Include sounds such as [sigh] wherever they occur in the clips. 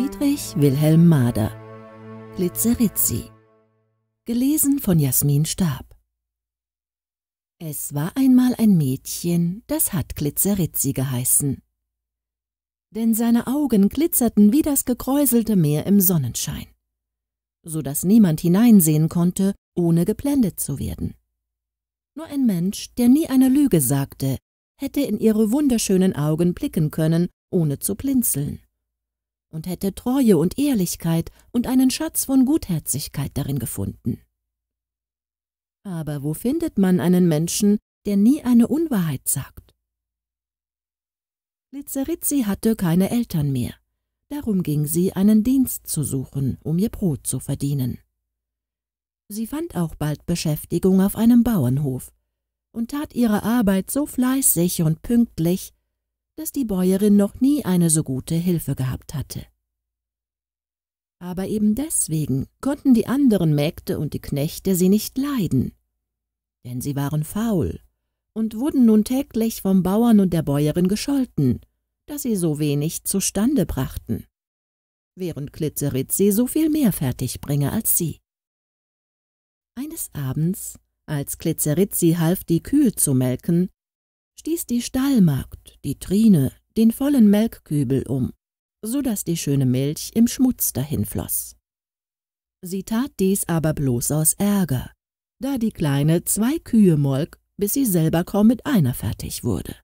Friedrich Wilhelm Mader Glitzerizzi Gelesen von Jasmin Stab Es war einmal ein Mädchen, das hat Glitzerizzi geheißen. Denn seine Augen glitzerten wie das gekräuselte Meer im Sonnenschein, so dass niemand hineinsehen konnte, ohne geblendet zu werden. Nur ein Mensch, der nie eine Lüge sagte, hätte in ihre wunderschönen Augen blicken können, ohne zu blinzeln und hätte Treue und Ehrlichkeit und einen Schatz von Gutherzigkeit darin gefunden. Aber wo findet man einen Menschen, der nie eine Unwahrheit sagt? Lizerizzi hatte keine Eltern mehr, darum ging sie, einen Dienst zu suchen, um ihr Brot zu verdienen. Sie fand auch bald Beschäftigung auf einem Bauernhof und tat ihre Arbeit so fleißig und pünktlich, dass die Bäuerin noch nie eine so gute Hilfe gehabt hatte. Aber eben deswegen konnten die anderen Mägde und die Knechte sie nicht leiden, denn sie waren faul und wurden nun täglich vom Bauern und der Bäuerin gescholten, dass sie so wenig zustande brachten, während Glitzeritzi so viel mehr fertigbringe als sie. Eines Abends, als Glitzeritzi half, die Kühe zu melken, stieß die Stallmagd, die Trine, den vollen Melkkübel um, so daß die schöne Milch im Schmutz dahinfloß. Sie tat dies aber bloß aus Ärger, da die Kleine zwei Kühe molk, bis sie selber kaum mit einer fertig wurde.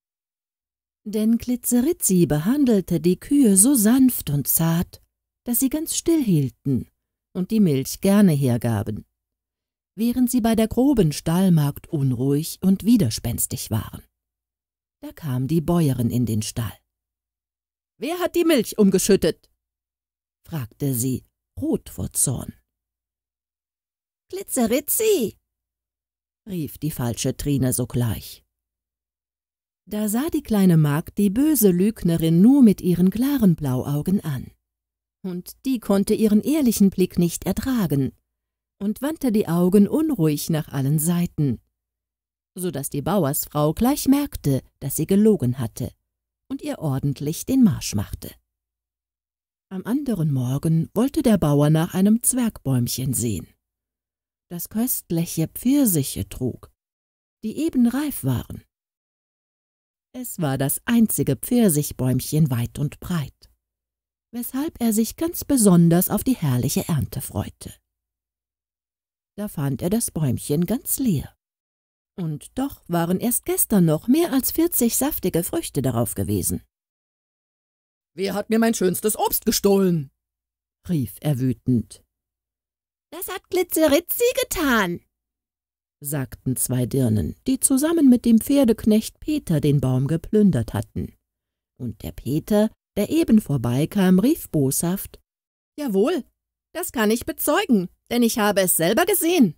Denn Klitzeritzi behandelte die Kühe so sanft und zart, dass sie ganz still hielten und die Milch gerne hergaben, während sie bei der groben Stallmagd unruhig und widerspenstig waren. Da kam die Bäuerin in den Stall. Wer hat die Milch umgeschüttet? fragte sie, rot vor Zorn. Glitzeritzi! rief die falsche Trine sogleich. Da sah die kleine Magd die böse Lügnerin nur mit ihren klaren Blauaugen an. Und die konnte ihren ehrlichen Blick nicht ertragen und wandte die Augen unruhig nach allen Seiten so daß die Bauersfrau gleich merkte, daß sie gelogen hatte und ihr ordentlich den Marsch machte. Am anderen Morgen wollte der Bauer nach einem Zwergbäumchen sehen, das köstliche Pfirsiche trug, die eben reif waren. Es war das einzige Pfirsichbäumchen weit und breit, weshalb er sich ganz besonders auf die herrliche Ernte freute. Da fand er das Bäumchen ganz leer. Und doch waren erst gestern noch mehr als vierzig saftige Früchte darauf gewesen. Wer hat mir mein schönstes Obst gestohlen? rief er wütend. Das hat Glitzeritzi getan, sagten zwei Dirnen, die zusammen mit dem Pferdeknecht Peter den Baum geplündert hatten. Und der Peter, der eben vorbeikam, rief boshaft Jawohl, das kann ich bezeugen, denn ich habe es selber gesehen.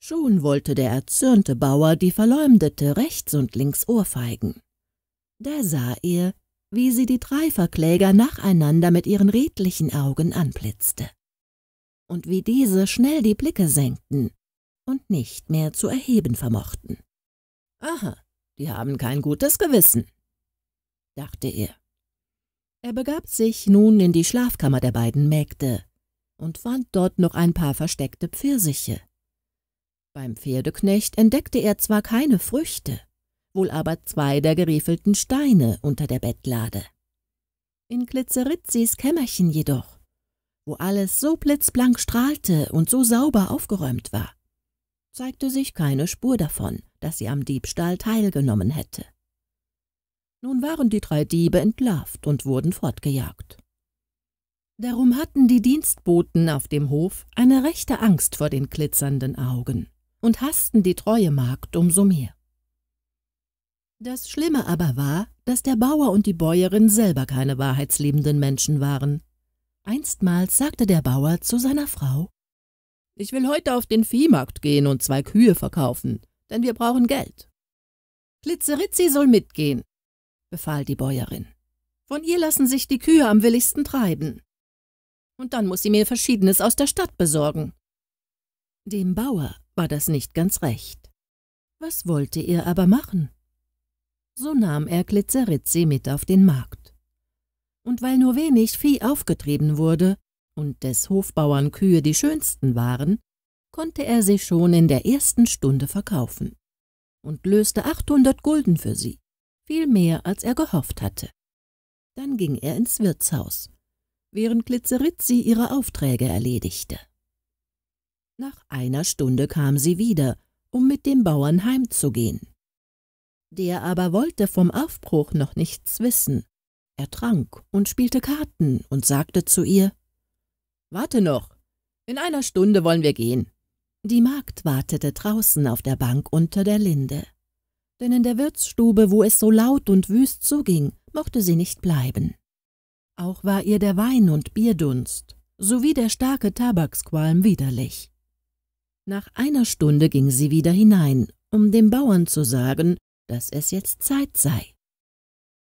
Schon wollte der erzürnte Bauer die Verleumdete rechts und links ohrfeigen. Da sah er, wie sie die drei Verkläger nacheinander mit ihren redlichen Augen anblitzte. Und wie diese schnell die Blicke senkten und nicht mehr zu erheben vermochten. Aha, die haben kein gutes Gewissen, dachte er. Er begab sich nun in die Schlafkammer der beiden Mägde und fand dort noch ein paar versteckte Pfirsiche, beim Pferdeknecht entdeckte er zwar keine Früchte, wohl aber zwei der geriefelten Steine unter der Bettlade. In Glitzeritzis Kämmerchen jedoch, wo alles so blitzblank strahlte und so sauber aufgeräumt war, zeigte sich keine Spur davon, dass sie am Diebstahl teilgenommen hätte. Nun waren die drei Diebe entlarvt und wurden fortgejagt. Darum hatten die Dienstboten auf dem Hof eine rechte Angst vor den glitzernden Augen und hassten die treue Magd umso mehr. Das Schlimme aber war, dass der Bauer und die Bäuerin selber keine wahrheitsliebenden Menschen waren. Einstmals sagte der Bauer zu seiner Frau, »Ich will heute auf den Viehmarkt gehen und zwei Kühe verkaufen, denn wir brauchen Geld.« »Glitzeritzi soll mitgehen«, befahl die Bäuerin. »Von ihr lassen sich die Kühe am willigsten treiben. Und dann muss sie mir Verschiedenes aus der Stadt besorgen.« Dem Bauer war das nicht ganz recht. Was wollte er aber machen? So nahm er Glitzeritze mit auf den Markt. Und weil nur wenig Vieh aufgetrieben wurde und des Hofbauern Kühe die schönsten waren, konnte er sie schon in der ersten Stunde verkaufen und löste 800 Gulden für sie, viel mehr als er gehofft hatte. Dann ging er ins Wirtshaus, während Glitzeritzi ihre Aufträge erledigte. Nach einer Stunde kam sie wieder, um mit dem Bauern heimzugehen. Der aber wollte vom Aufbruch noch nichts wissen. Er trank und spielte Karten und sagte zu ihr Warte noch, in einer Stunde wollen wir gehen. Die Magd wartete draußen auf der Bank unter der Linde. Denn in der Wirtsstube, wo es so laut und wüst zuging, mochte sie nicht bleiben. Auch war ihr der Wein und Bierdunst sowie der starke Tabaksqualm widerlich. Nach einer Stunde ging sie wieder hinein, um dem Bauern zu sagen, dass es jetzt Zeit sei.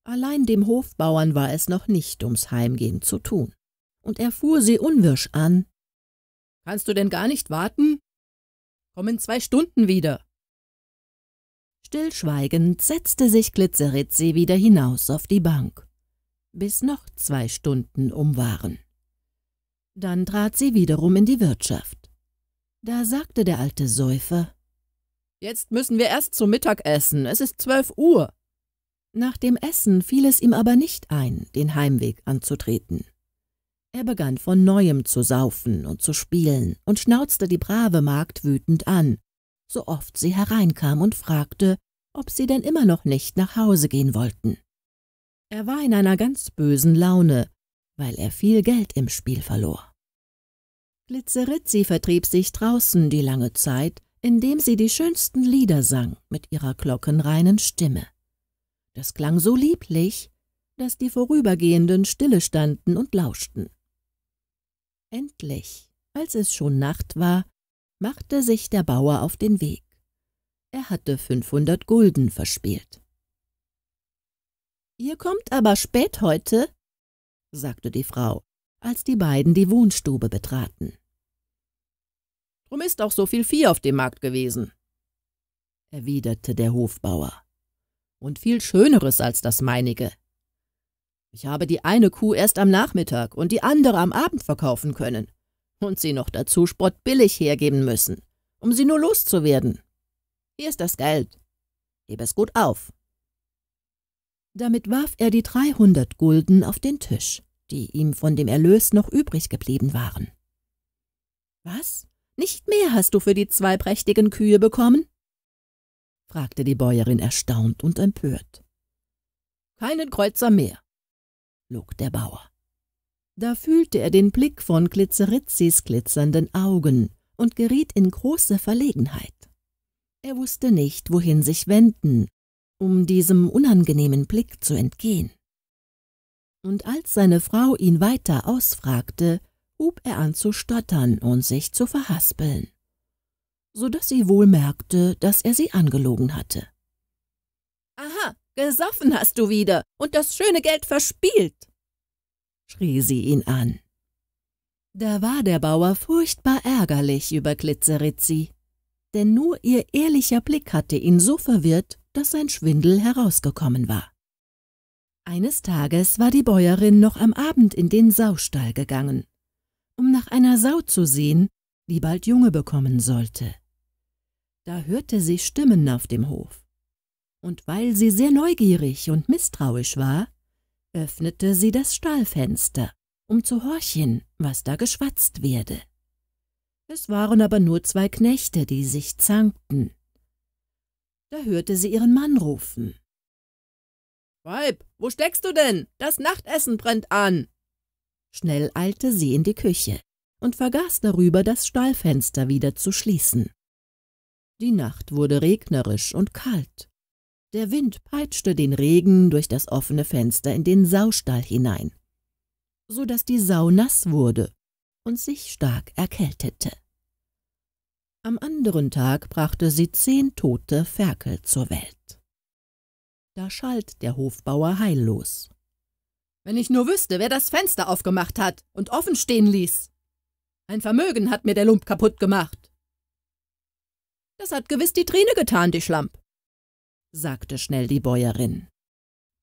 Allein dem Hofbauern war es noch nicht ums Heimgehen zu tun, und er fuhr sie unwirsch an. »Kannst du denn gar nicht warten? Komm in zwei Stunden wieder.« Stillschweigend setzte sich Glitzeritzi wieder hinaus auf die Bank, bis noch zwei Stunden um waren. Dann trat sie wiederum in die Wirtschaft. Da sagte der alte Säufer, »Jetzt müssen wir erst zu Mittag essen, es ist zwölf Uhr.« Nach dem Essen fiel es ihm aber nicht ein, den Heimweg anzutreten. Er begann von Neuem zu saufen und zu spielen und schnauzte die brave Magd wütend an, so oft sie hereinkam und fragte, ob sie denn immer noch nicht nach Hause gehen wollten. Er war in einer ganz bösen Laune, weil er viel Geld im Spiel verlor. Glitzeritzi vertrieb sich draußen die lange Zeit, indem sie die schönsten Lieder sang mit ihrer glockenreinen Stimme. Das klang so lieblich, dass die Vorübergehenden stille standen und lauschten. Endlich, als es schon Nacht war, machte sich der Bauer auf den Weg. Er hatte fünfhundert Gulden verspielt. Ihr kommt aber spät heute, sagte die Frau, als die beiden die Wohnstube betraten. Drum ist auch so viel Vieh auf dem Markt gewesen, erwiderte der Hofbauer. Und viel Schöneres als das meinige. Ich habe die eine Kuh erst am Nachmittag und die andere am Abend verkaufen können und sie noch dazu spottbillig hergeben müssen, um sie nur loszuwerden. Hier ist das Geld. Heb es gut auf. Damit warf er die dreihundert Gulden auf den Tisch, die ihm von dem Erlös noch übrig geblieben waren. Was? Nicht mehr hast du für die zwei prächtigen Kühe bekommen? fragte die Bäuerin erstaunt und empört. Keinen Kreuzer mehr, log der Bauer. Da fühlte er den Blick von Glitzeritzis glitzernden Augen und geriet in große Verlegenheit. Er wusste nicht, wohin sich wenden, um diesem unangenehmen Blick zu entgehen. Und als seine Frau ihn weiter ausfragte, hub er an zu stottern und sich zu verhaspeln, so daß sie wohl merkte, dass er sie angelogen hatte. Aha, gesoffen hast du wieder und das schöne Geld verspielt, schrie sie ihn an. Da war der Bauer furchtbar ärgerlich über Glitzeritzi, denn nur ihr ehrlicher Blick hatte ihn so verwirrt, dass sein Schwindel herausgekommen war. Eines Tages war die Bäuerin noch am Abend in den Saustall gegangen um nach einer Sau zu sehen, die bald Junge bekommen sollte. Da hörte sie Stimmen auf dem Hof. Und weil sie sehr neugierig und misstrauisch war, öffnete sie das Stallfenster, um zu horchen, was da geschwatzt werde. Es waren aber nur zwei Knechte, die sich zankten. Da hörte sie ihren Mann rufen. Weib, wo steckst du denn? Das Nachtessen brennt an! Schnell eilte sie in die Küche und vergaß darüber, das Stallfenster wieder zu schließen. Die Nacht wurde regnerisch und kalt. Der Wind peitschte den Regen durch das offene Fenster in den Saustall hinein, so dass die Sau nass wurde und sich stark erkältete. Am anderen Tag brachte sie zehn tote Ferkel zur Welt. Da schalt der Hofbauer heillos wenn ich nur wüsste, wer das Fenster aufgemacht hat und offen stehen ließ. Ein Vermögen hat mir der Lump kaputt gemacht. Das hat gewiss die Trine getan, die Schlamp, sagte schnell die Bäuerin.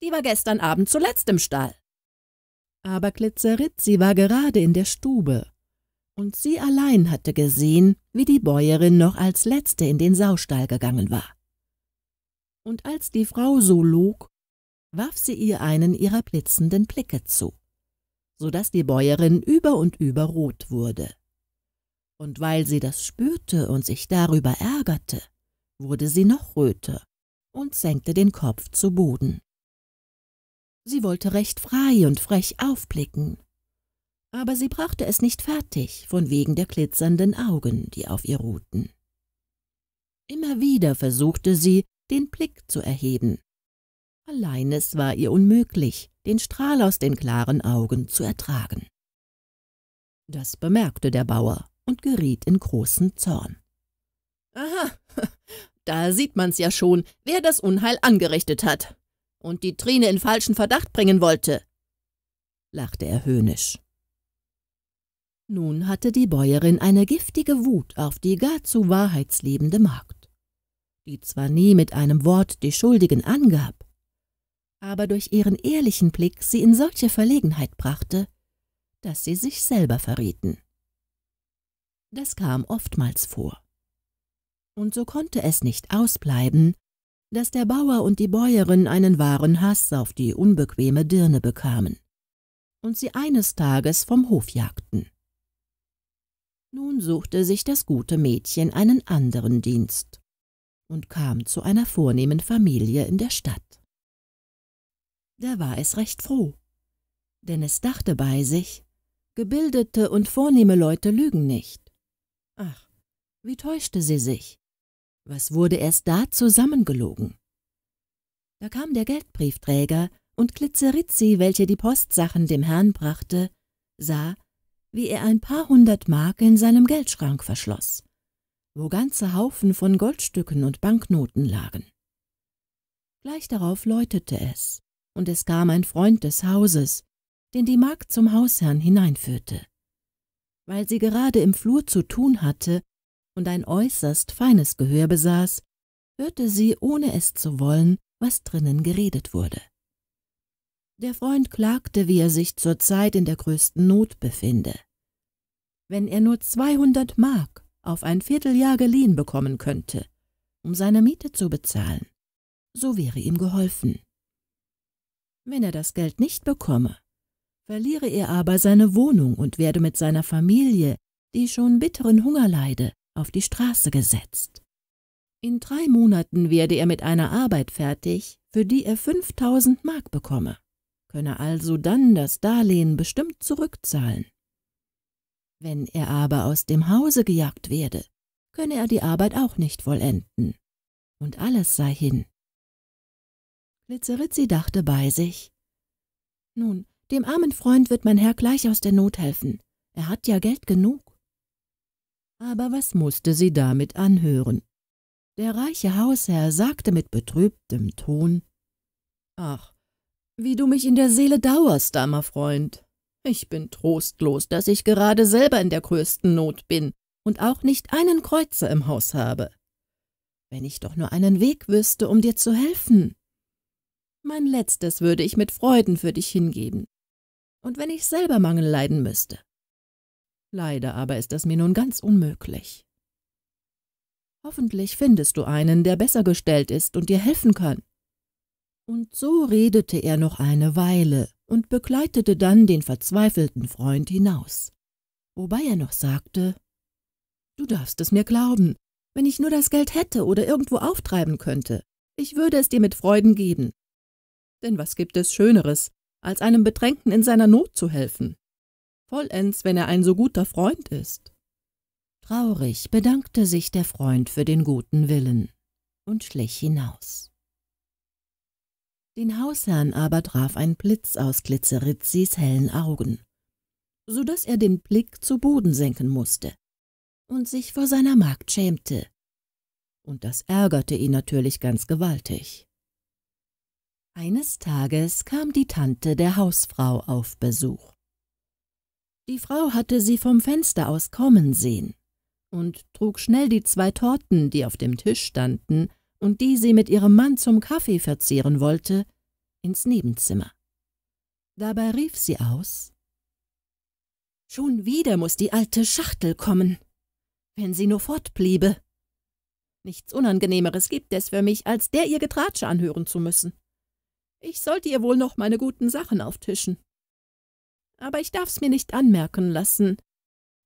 Die war gestern Abend zuletzt im Stall. Aber Glitzeritzi war gerade in der Stube, und sie allein hatte gesehen, wie die Bäuerin noch als letzte in den Saustall gegangen war. Und als die Frau so log, warf sie ihr einen ihrer blitzenden Blicke zu, so daß die Bäuerin über und über rot wurde. Und weil sie das spürte und sich darüber ärgerte, wurde sie noch röter und senkte den Kopf zu Boden. Sie wollte recht frei und frech aufblicken, aber sie brachte es nicht fertig, von wegen der glitzernden Augen, die auf ihr ruhten. Immer wieder versuchte sie, den Blick zu erheben, Allein es war ihr unmöglich, den Strahl aus den klaren Augen zu ertragen. Das bemerkte der Bauer und geriet in großen Zorn. »Aha, [laughs] da sieht man's ja schon, wer das Unheil angerichtet hat und die Trine in falschen Verdacht bringen wollte«, lachte er höhnisch. Nun hatte die Bäuerin eine giftige Wut auf die gar zu wahrheitsliebende Magd, die zwar nie mit einem Wort die Schuldigen angab, aber durch ihren ehrlichen Blick sie in solche Verlegenheit brachte, dass sie sich selber verrieten. Das kam oftmals vor. Und so konnte es nicht ausbleiben, dass der Bauer und die Bäuerin einen wahren Hass auf die unbequeme Dirne bekamen und sie eines Tages vom Hof jagten. Nun suchte sich das gute Mädchen einen anderen Dienst und kam zu einer vornehmen Familie in der Stadt da war es recht froh. Denn es dachte bei sich, gebildete und vornehme Leute lügen nicht. Ach, wie täuschte sie sich? Was wurde erst da zusammengelogen? Da kam der Geldbriefträger und Glitzerizzi, welche die Postsachen dem Herrn brachte, sah, wie er ein paar hundert Mark in seinem Geldschrank verschloss, wo ganze Haufen von Goldstücken und Banknoten lagen. Gleich darauf läutete es und es kam ein Freund des Hauses, den die Magd zum Hausherrn hineinführte. Weil sie gerade im Flur zu tun hatte und ein äußerst feines Gehör besaß, hörte sie, ohne es zu wollen, was drinnen geredet wurde. Der Freund klagte, wie er sich zurzeit in der größten Not befinde. Wenn er nur 200 Mark auf ein Vierteljahr geliehen bekommen könnte, um seine Miete zu bezahlen, so wäre ihm geholfen wenn er das Geld nicht bekomme. Verliere er aber seine Wohnung und werde mit seiner Familie, die schon bitteren Hunger leide, auf die Straße gesetzt. In drei Monaten werde er mit einer Arbeit fertig, für die er 5000 Mark bekomme, könne also dann das Darlehen bestimmt zurückzahlen. Wenn er aber aus dem Hause gejagt werde, könne er die Arbeit auch nicht vollenden. Und alles sei hin, Blitzeritzi dachte bei sich. Nun, dem armen Freund wird mein Herr gleich aus der Not helfen. Er hat ja Geld genug. Aber was mußte sie damit anhören? Der reiche Hausherr sagte mit betrübtem Ton, »Ach, wie du mich in der Seele dauerst, armer Freund. Ich bin trostlos, dass ich gerade selber in der größten Not bin und auch nicht einen Kreuzer im Haus habe. Wenn ich doch nur einen Weg wüsste, um dir zu helfen.« mein letztes würde ich mit Freuden für dich hingeben. Und wenn ich selber Mangel leiden müsste. Leider aber ist das mir nun ganz unmöglich. Hoffentlich findest du einen, der besser gestellt ist und dir helfen kann. Und so redete er noch eine Weile und begleitete dann den verzweifelten Freund hinaus, wobei er noch sagte Du darfst es mir glauben, wenn ich nur das Geld hätte oder irgendwo auftreiben könnte, ich würde es dir mit Freuden geben. Denn was gibt es Schöneres, als einem Bedrängten in seiner Not zu helfen? Vollends, wenn er ein so guter Freund ist. Traurig bedankte sich der Freund für den guten Willen und schlich hinaus. Den Hausherrn aber traf ein Blitz aus Glitzerizzis hellen Augen, so daß er den Blick zu Boden senken mußte und sich vor seiner Magd schämte. Und das ärgerte ihn natürlich ganz gewaltig. Eines Tages kam die Tante der Hausfrau auf Besuch. Die Frau hatte sie vom Fenster aus kommen sehen und trug schnell die zwei Torten, die auf dem Tisch standen und die sie mit ihrem Mann zum Kaffee verzehren wollte, ins Nebenzimmer. Dabei rief sie aus Schon wieder muß die alte Schachtel kommen, wenn sie nur fortbliebe. Nichts Unangenehmeres gibt es für mich, als der ihr Getratsche anhören zu müssen. Ich sollte ihr wohl noch meine guten Sachen auftischen. Aber ich darf's mir nicht anmerken lassen,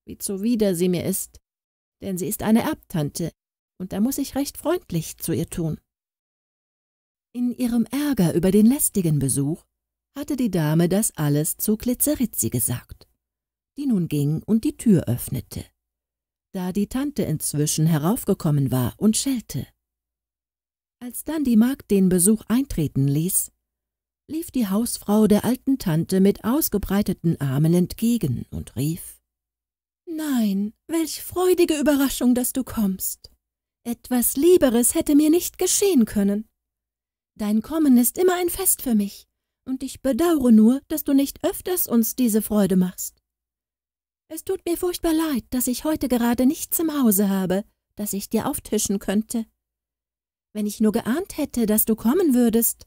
wie zuwider sie mir ist, denn sie ist eine Erbtante, und da muss ich recht freundlich zu ihr tun. In ihrem Ärger über den lästigen Besuch hatte die Dame das alles zu Glitzeritzi gesagt, die nun ging und die Tür öffnete, da die Tante inzwischen heraufgekommen war und schellte. Als dann die Magd den Besuch eintreten ließ, lief die Hausfrau der alten Tante mit ausgebreiteten Armen entgegen und rief Nein, welch freudige Überraschung, dass du kommst. Etwas Lieberes hätte mir nicht geschehen können. Dein Kommen ist immer ein Fest für mich, und ich bedaure nur, dass du nicht öfters uns diese Freude machst. Es tut mir furchtbar leid, dass ich heute gerade nichts im Hause habe, das ich dir auftischen könnte. Wenn ich nur geahnt hätte, dass du kommen würdest,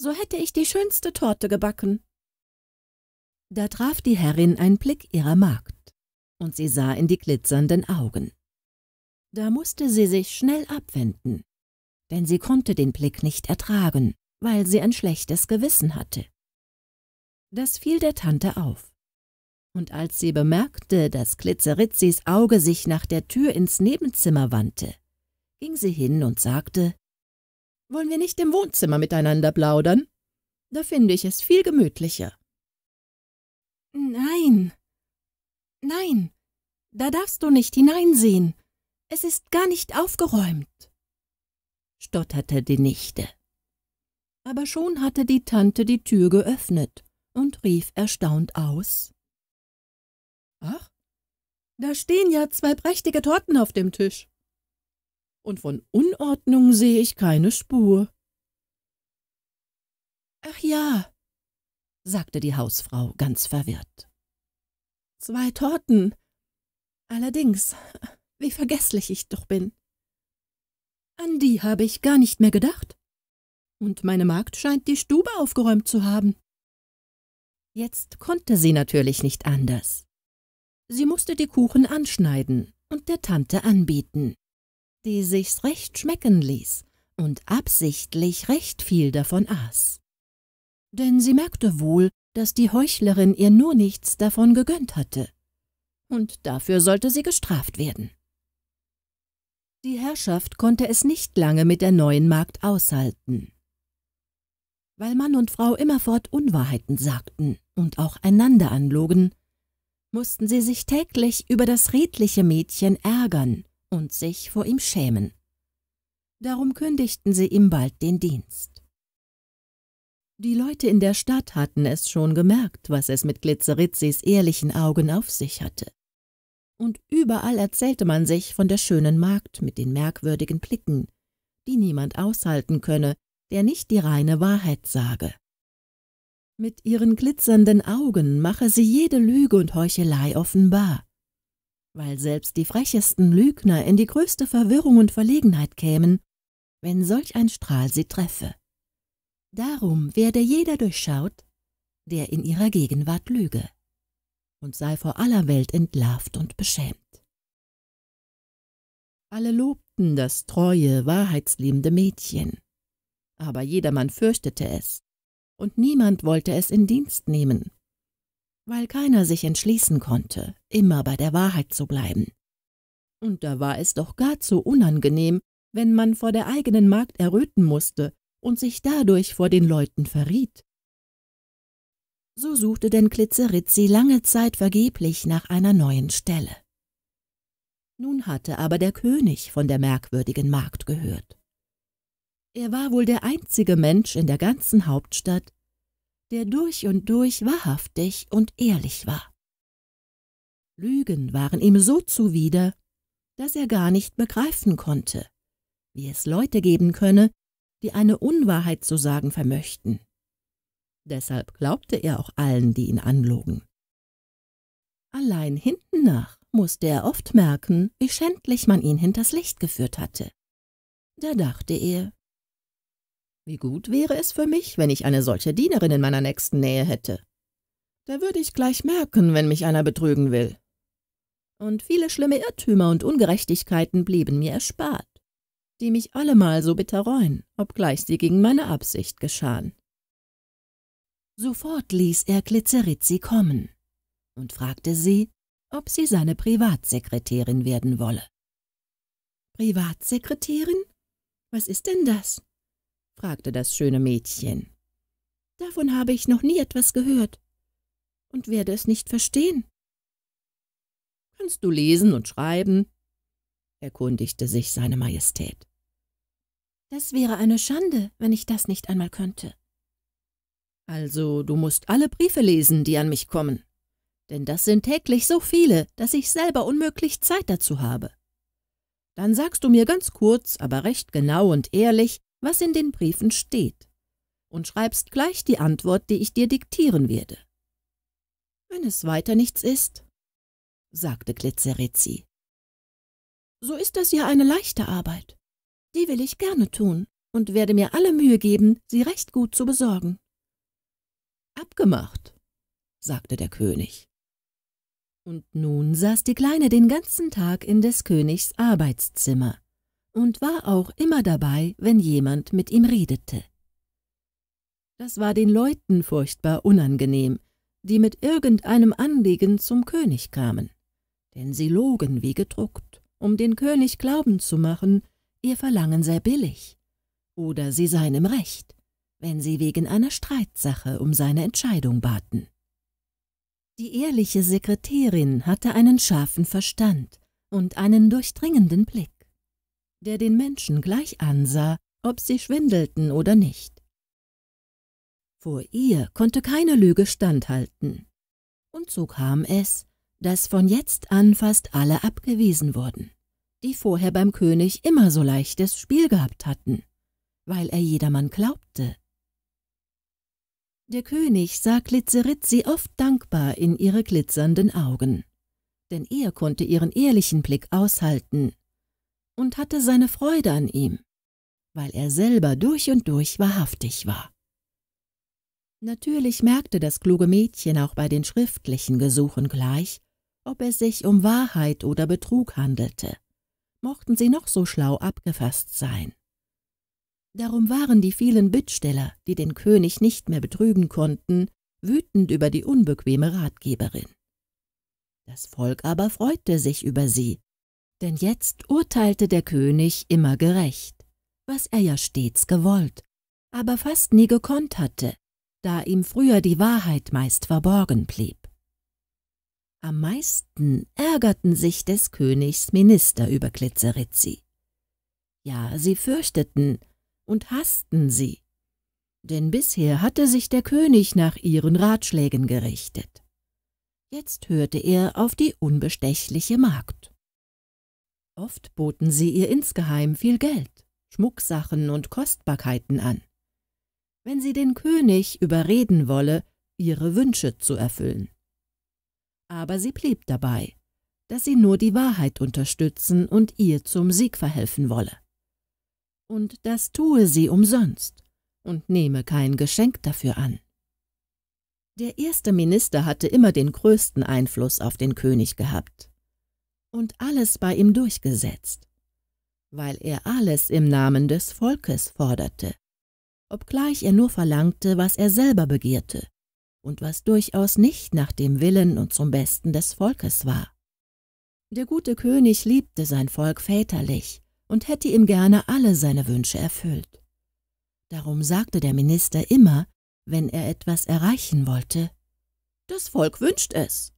so hätte ich die schönste Torte gebacken. Da traf die Herrin ein Blick ihrer Magd, und sie sah in die glitzernden Augen. Da mußte sie sich schnell abwenden, denn sie konnte den Blick nicht ertragen, weil sie ein schlechtes Gewissen hatte. Das fiel der Tante auf. Und als sie bemerkte, dass Glitzeritzis Auge sich nach der Tür ins Nebenzimmer wandte, ging sie hin und sagte, wollen wir nicht im Wohnzimmer miteinander plaudern? Da finde ich es viel gemütlicher. Nein. Nein. Da darfst du nicht hineinsehen. Es ist gar nicht aufgeräumt, stotterte die Nichte. Aber schon hatte die Tante die Tür geöffnet und rief erstaunt aus. Ach, da stehen ja zwei prächtige Torten auf dem Tisch und von Unordnung sehe ich keine Spur. Ach ja, sagte die Hausfrau ganz verwirrt. Zwei Torten. Allerdings, wie vergesslich ich doch bin. An die habe ich gar nicht mehr gedacht. Und meine Magd scheint die Stube aufgeräumt zu haben. Jetzt konnte sie natürlich nicht anders. Sie musste die Kuchen anschneiden und der Tante anbieten die sich's recht schmecken ließ und absichtlich recht viel davon aß. Denn sie merkte wohl, dass die Heuchlerin ihr nur nichts davon gegönnt hatte, und dafür sollte sie gestraft werden. Die Herrschaft konnte es nicht lange mit der neuen Magd aushalten. Weil Mann und Frau immerfort Unwahrheiten sagten und auch einander anlogen, mussten sie sich täglich über das redliche Mädchen ärgern und sich vor ihm schämen. Darum kündigten sie ihm bald den Dienst. Die Leute in der Stadt hatten es schon gemerkt, was es mit Glitzerizis ehrlichen Augen auf sich hatte. Und überall erzählte man sich von der schönen Magd mit den merkwürdigen Blicken, die niemand aushalten könne, der nicht die reine Wahrheit sage. Mit ihren glitzernden Augen mache sie jede Lüge und Heuchelei offenbar, weil selbst die frechesten Lügner in die größte Verwirrung und Verlegenheit kämen, wenn solch ein Strahl sie treffe. Darum werde jeder durchschaut, der in ihrer Gegenwart lüge, und sei vor aller Welt entlarvt und beschämt. Alle lobten das treue, wahrheitsliebende Mädchen, aber jedermann fürchtete es, und niemand wollte es in Dienst nehmen, weil keiner sich entschließen konnte, immer bei der Wahrheit zu bleiben. Und da war es doch gar zu unangenehm, wenn man vor der eigenen Magd erröten musste und sich dadurch vor den Leuten verriet. So suchte denn Klitzeritzi lange Zeit vergeblich nach einer neuen Stelle. Nun hatte aber der König von der merkwürdigen Magd gehört. Er war wohl der einzige Mensch in der ganzen Hauptstadt, der durch und durch wahrhaftig und ehrlich war. Lügen waren ihm so zuwider, dass er gar nicht begreifen konnte, wie es Leute geben könne, die eine Unwahrheit zu sagen vermöchten. Deshalb glaubte er auch allen, die ihn anlogen. Allein hinten nach musste er oft merken, wie schändlich man ihn hinters Licht geführt hatte. Da dachte er, wie gut wäre es für mich, wenn ich eine solche Dienerin in meiner nächsten Nähe hätte. Da würde ich gleich merken, wenn mich einer betrügen will. Und viele schlimme Irrtümer und Ungerechtigkeiten blieben mir erspart, die mich allemal so bitter reuen, obgleich sie gegen meine Absicht geschahen. Sofort ließ er Glitzeritzi kommen und fragte sie, ob sie seine Privatsekretärin werden wolle. Privatsekretärin? Was ist denn das? fragte das schöne Mädchen. Davon habe ich noch nie etwas gehört und werde es nicht verstehen. Kannst du lesen und schreiben? erkundigte sich seine Majestät. Das wäre eine Schande, wenn ich das nicht einmal könnte. Also, du musst alle Briefe lesen, die an mich kommen, denn das sind täglich so viele, dass ich selber unmöglich Zeit dazu habe. Dann sagst du mir ganz kurz, aber recht genau und ehrlich, was in den Briefen steht, und schreibst gleich die Antwort, die ich dir diktieren werde. Wenn es weiter nichts ist, sagte Glitzeritzi. So ist das ja eine leichte Arbeit. Die will ich gerne tun und werde mir alle Mühe geben, sie recht gut zu besorgen. Abgemacht, sagte der König. Und nun saß die Kleine den ganzen Tag in des Königs Arbeitszimmer und war auch immer dabei, wenn jemand mit ihm redete. Das war den Leuten furchtbar unangenehm, die mit irgendeinem Anliegen zum König kamen, denn sie logen wie gedruckt, um den König glauben zu machen, ihr Verlangen sei billig, oder sie seien im Recht, wenn sie wegen einer Streitsache um seine Entscheidung baten. Die ehrliche Sekretärin hatte einen scharfen Verstand und einen durchdringenden Blick der den Menschen gleich ansah, ob sie schwindelten oder nicht. Vor ihr konnte keine Lüge standhalten. Und so kam es, dass von jetzt an fast alle abgewiesen wurden, die vorher beim König immer so leichtes Spiel gehabt hatten, weil er jedermann glaubte. Der König sah Glitzeritzi oft dankbar in ihre glitzernden Augen, denn er konnte ihren ehrlichen Blick aushalten, und hatte seine Freude an ihm, weil er selber durch und durch wahrhaftig war. Natürlich merkte das kluge Mädchen auch bei den schriftlichen Gesuchen gleich, ob es sich um Wahrheit oder Betrug handelte, mochten sie noch so schlau abgefasst sein. Darum waren die vielen Bittsteller, die den König nicht mehr betrügen konnten, wütend über die unbequeme Ratgeberin. Das Volk aber freute sich über sie, denn jetzt urteilte der König immer gerecht, was er ja stets gewollt, aber fast nie gekonnt hatte, da ihm früher die Wahrheit meist verborgen blieb. Am meisten ärgerten sich des Königs Minister über Glitzeritzi. Ja, sie fürchteten und hassten sie, denn bisher hatte sich der König nach ihren Ratschlägen gerichtet. Jetzt hörte er auf die unbestechliche Magd. Oft boten sie ihr insgeheim viel Geld, Schmucksachen und Kostbarkeiten an. Wenn sie den König überreden wolle, ihre Wünsche zu erfüllen. Aber sie blieb dabei, dass sie nur die Wahrheit unterstützen und ihr zum Sieg verhelfen wolle. Und das tue sie umsonst und nehme kein Geschenk dafür an. Der erste Minister hatte immer den größten Einfluss auf den König gehabt und alles bei ihm durchgesetzt, weil er alles im Namen des Volkes forderte, obgleich er nur verlangte, was er selber begehrte und was durchaus nicht nach dem Willen und zum Besten des Volkes war. Der gute König liebte sein Volk väterlich und hätte ihm gerne alle seine Wünsche erfüllt. Darum sagte der Minister immer, wenn er etwas erreichen wollte, »Das Volk wünscht es,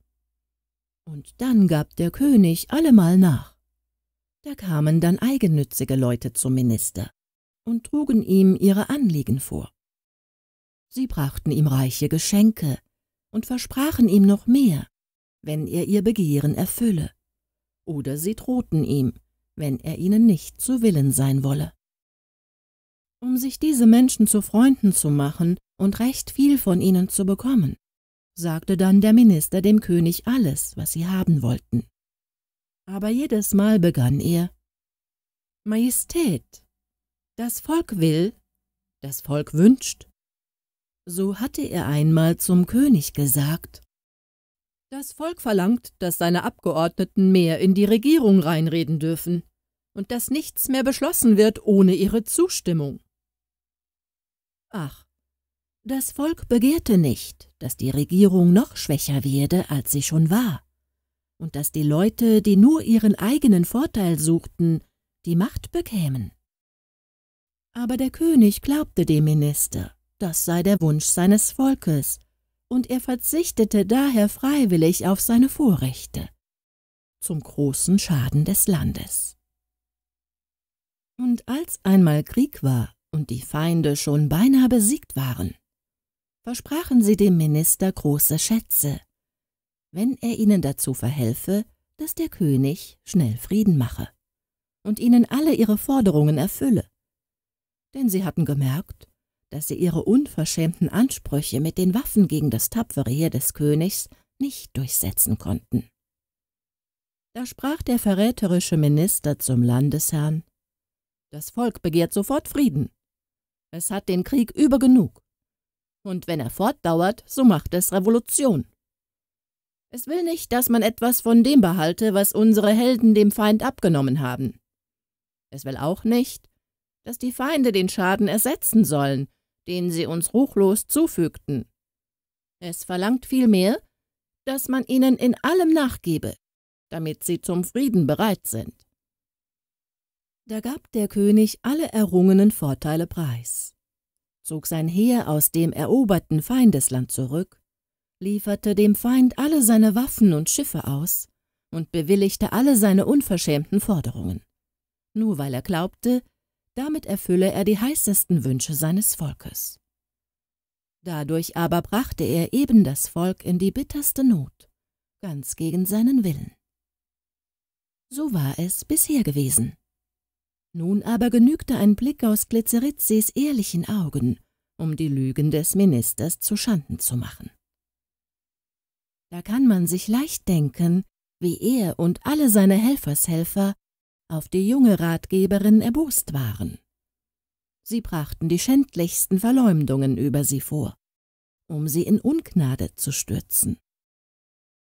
und dann gab der König allemal nach. Da kamen dann eigennützige Leute zum Minister und trugen ihm ihre Anliegen vor. Sie brachten ihm reiche Geschenke und versprachen ihm noch mehr, wenn er ihr Begehren erfülle, oder sie drohten ihm, wenn er ihnen nicht zu Willen sein wolle. Um sich diese Menschen zu Freunden zu machen und recht viel von ihnen zu bekommen, sagte dann der Minister dem König alles, was sie haben wollten. Aber jedes Mal begann er Majestät, das Volk will, das Volk wünscht. So hatte er einmal zum König gesagt. Das Volk verlangt, dass seine Abgeordneten mehr in die Regierung reinreden dürfen und dass nichts mehr beschlossen wird ohne ihre Zustimmung. Ach, das Volk begehrte nicht, dass die Regierung noch schwächer werde, als sie schon war, und dass die Leute, die nur ihren eigenen Vorteil suchten, die Macht bekämen. Aber der König glaubte dem Minister, das sei der Wunsch seines Volkes, und er verzichtete daher freiwillig auf seine Vorrechte, zum großen Schaden des Landes. Und als einmal Krieg war und die Feinde schon beinahe besiegt waren, versprachen sie dem Minister große Schätze, wenn er ihnen dazu verhelfe, dass der König schnell Frieden mache und ihnen alle ihre Forderungen erfülle. Denn sie hatten gemerkt, dass sie ihre unverschämten Ansprüche mit den Waffen gegen das tapfere Heer des Königs nicht durchsetzen konnten. Da sprach der verräterische Minister zum Landesherrn Das Volk begehrt sofort Frieden. Es hat den Krieg über genug. Und wenn er fortdauert, so macht es Revolution. Es will nicht, dass man etwas von dem behalte, was unsere Helden dem Feind abgenommen haben. Es will auch nicht, dass die Feinde den Schaden ersetzen sollen, den sie uns ruchlos zufügten. Es verlangt vielmehr, dass man ihnen in allem nachgebe, damit sie zum Frieden bereit sind. Da gab der König alle errungenen Vorteile preis zog sein Heer aus dem eroberten Feindesland zurück, lieferte dem Feind alle seine Waffen und Schiffe aus und bewilligte alle seine unverschämten Forderungen, nur weil er glaubte, damit erfülle er die heißesten Wünsche seines Volkes. Dadurch aber brachte er eben das Volk in die bitterste Not, ganz gegen seinen Willen. So war es bisher gewesen. Nun aber genügte ein Blick aus Glycerizes ehrlichen Augen, um die Lügen des Ministers zuschanden zu machen. Da kann man sich leicht denken, wie er und alle seine Helfershelfer auf die junge Ratgeberin erbost waren. Sie brachten die schändlichsten Verleumdungen über sie vor, um sie in Ungnade zu stürzen.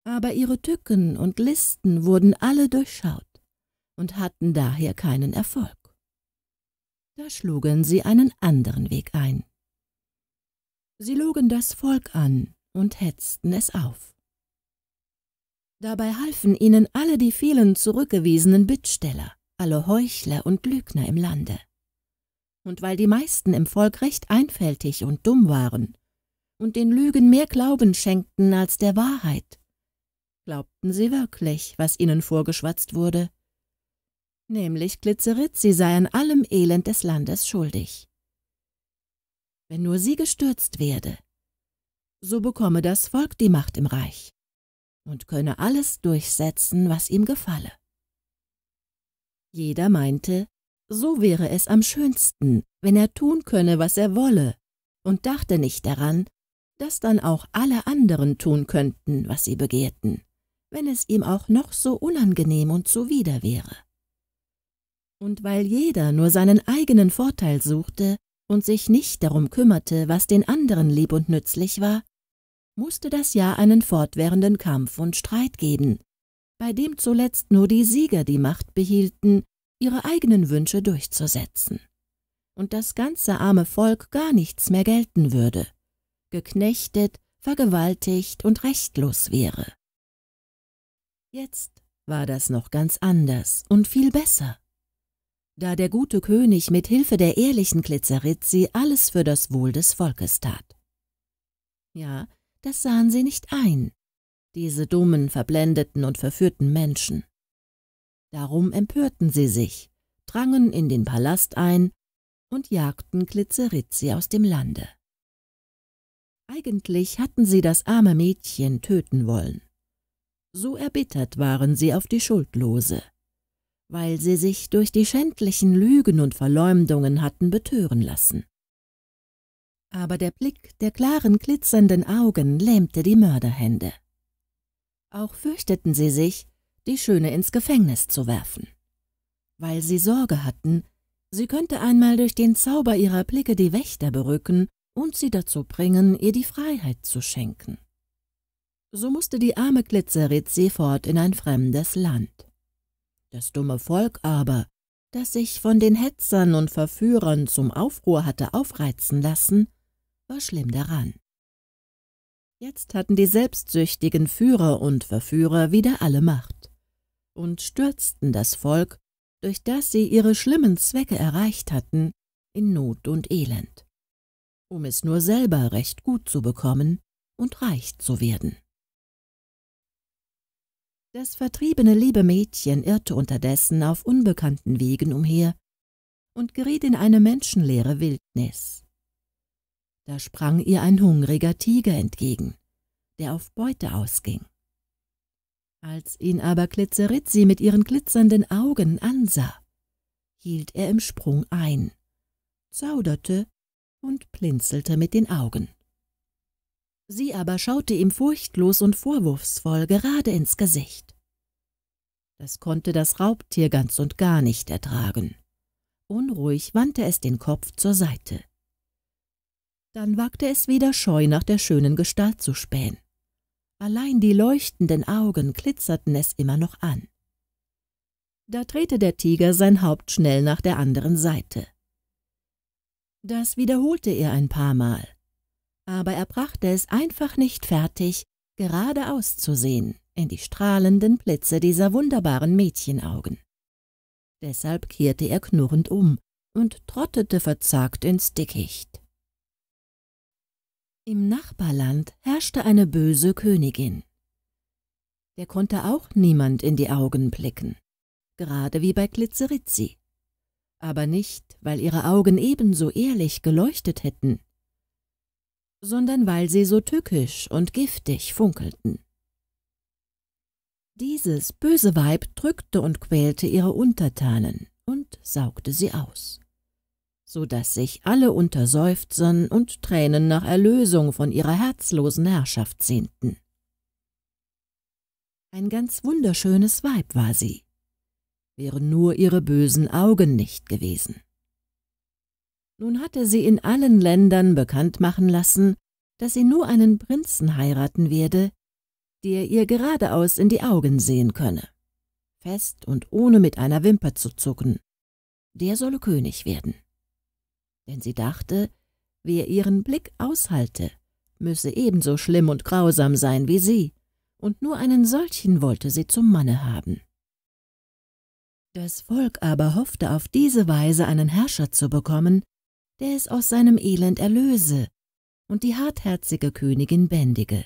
Aber ihre Tücken und Listen wurden alle durchschaut und hatten daher keinen Erfolg. Da schlugen sie einen anderen Weg ein. Sie logen das Volk an und hetzten es auf. Dabei halfen ihnen alle die vielen zurückgewiesenen Bittsteller, alle Heuchler und Lügner im Lande. Und weil die meisten im Volk recht einfältig und dumm waren und den Lügen mehr Glauben schenkten als der Wahrheit, glaubten sie wirklich, was ihnen vorgeschwatzt wurde, nämlich Glitzerit, sie sei an allem Elend des Landes schuldig. Wenn nur sie gestürzt werde, so bekomme das Volk die Macht im Reich und könne alles durchsetzen, was ihm gefalle. Jeder meinte, so wäre es am schönsten, wenn er tun könne, was er wolle, und dachte nicht daran, dass dann auch alle anderen tun könnten, was sie begehrten, wenn es ihm auch noch so unangenehm und zuwider wäre. Und weil jeder nur seinen eigenen Vorteil suchte und sich nicht darum kümmerte, was den anderen lieb und nützlich war, musste das Jahr einen fortwährenden Kampf und Streit geben, bei dem zuletzt nur die Sieger die Macht behielten, ihre eigenen Wünsche durchzusetzen. Und das ganze arme Volk gar nichts mehr gelten würde, geknechtet, vergewaltigt und rechtlos wäre. Jetzt war das noch ganz anders und viel besser da der gute König mit Hilfe der ehrlichen Glitzeritzi alles für das Wohl des Volkes tat. Ja, das sahen sie nicht ein, diese dummen, verblendeten und verführten Menschen. Darum empörten sie sich, drangen in den Palast ein und jagten Glitzeritzi aus dem Lande. Eigentlich hatten sie das arme Mädchen töten wollen. So erbittert waren sie auf die Schuldlose weil sie sich durch die schändlichen Lügen und Verleumdungen hatten betören lassen. Aber der Blick der klaren, glitzernden Augen lähmte die Mörderhände. Auch fürchteten sie sich, die Schöne ins Gefängnis zu werfen, weil sie Sorge hatten, sie könnte einmal durch den Zauber ihrer Blicke die Wächter berücken und sie dazu bringen, ihr die Freiheit zu schenken. So musste die arme Glitzerit fort in ein fremdes Land. Das dumme Volk aber, das sich von den Hetzern und Verführern zum Aufruhr hatte aufreizen lassen, war schlimm daran. Jetzt hatten die selbstsüchtigen Führer und Verführer wieder alle Macht und stürzten das Volk, durch das sie ihre schlimmen Zwecke erreicht hatten, in Not und Elend, um es nur selber recht gut zu bekommen und reich zu werden. Das vertriebene liebe Mädchen irrte unterdessen auf unbekannten Wegen umher und geriet in eine menschenleere Wildnis. Da sprang ihr ein hungriger Tiger entgegen, der auf Beute ausging. Als ihn aber Glitzeritzi mit ihren glitzernden Augen ansah, hielt er im Sprung ein, zauderte und blinzelte mit den Augen. Sie aber schaute ihm furchtlos und vorwurfsvoll gerade ins Gesicht. Das konnte das Raubtier ganz und gar nicht ertragen. Unruhig wandte es den Kopf zur Seite. Dann wagte es wieder scheu nach der schönen Gestalt zu spähen. Allein die leuchtenden Augen glitzerten es immer noch an. Da drehte der Tiger sein Haupt schnell nach der anderen Seite. Das wiederholte er ein paar Mal, aber er brachte es einfach nicht fertig, geradeaus zu sehen in die strahlenden Blitze dieser wunderbaren Mädchenaugen. Deshalb kehrte er knurrend um und trottete verzagt ins Dickicht. Im Nachbarland herrschte eine böse Königin. Der konnte auch niemand in die Augen blicken, gerade wie bei Glitzerizzi. Aber nicht, weil ihre Augen ebenso ehrlich geleuchtet hätten, sondern weil sie so tückisch und giftig funkelten. Dieses böse Weib drückte und quälte ihre Untertanen und saugte sie aus, so daß sich alle unter Seufzern und Tränen nach Erlösung von ihrer herzlosen Herrschaft sehnten. Ein ganz wunderschönes Weib war sie, wären nur ihre bösen Augen nicht gewesen. Nun hatte sie in allen Ländern bekannt machen lassen, dass sie nur einen Prinzen heiraten werde, der ihr geradeaus in die Augen sehen könne, fest und ohne mit einer Wimper zu zucken. Der solle König werden. Denn sie dachte, wer ihren Blick aushalte, müsse ebenso schlimm und grausam sein wie sie, und nur einen solchen wollte sie zum Manne haben. Das Volk aber hoffte auf diese Weise einen Herrscher zu bekommen, der es aus seinem Elend erlöse und die hartherzige Königin bändige.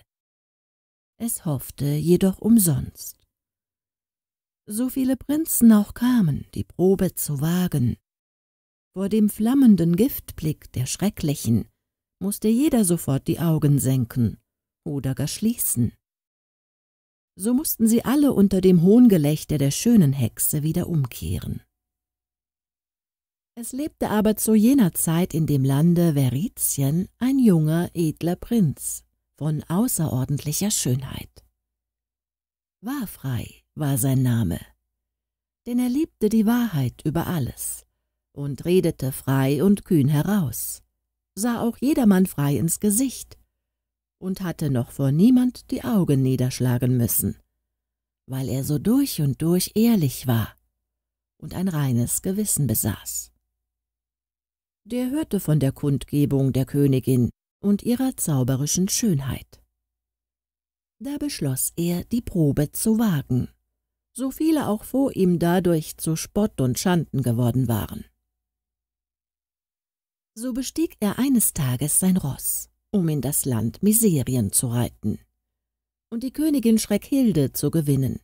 Es hoffte jedoch umsonst. So viele Prinzen auch kamen, die Probe zu wagen. Vor dem flammenden Giftblick der Schrecklichen musste jeder sofort die Augen senken oder gar schließen. So mussten sie alle unter dem Hohngelächter der schönen Hexe wieder umkehren. Es lebte aber zu jener Zeit in dem Lande Verizien ein junger, edler Prinz von außerordentlicher Schönheit. Wahrfrei war sein Name, denn er liebte die Wahrheit über alles und redete frei und kühn heraus, sah auch jedermann frei ins Gesicht und hatte noch vor niemand die Augen niederschlagen müssen, weil er so durch und durch ehrlich war und ein reines Gewissen besaß. Der hörte von der Kundgebung der Königin und ihrer zauberischen Schönheit. Da beschloss er, die Probe zu wagen, so viele auch vor ihm dadurch zu Spott und Schanden geworden waren. So bestieg er eines Tages sein Ross, um in das Land Miserien zu reiten und die Königin Schreckhilde zu gewinnen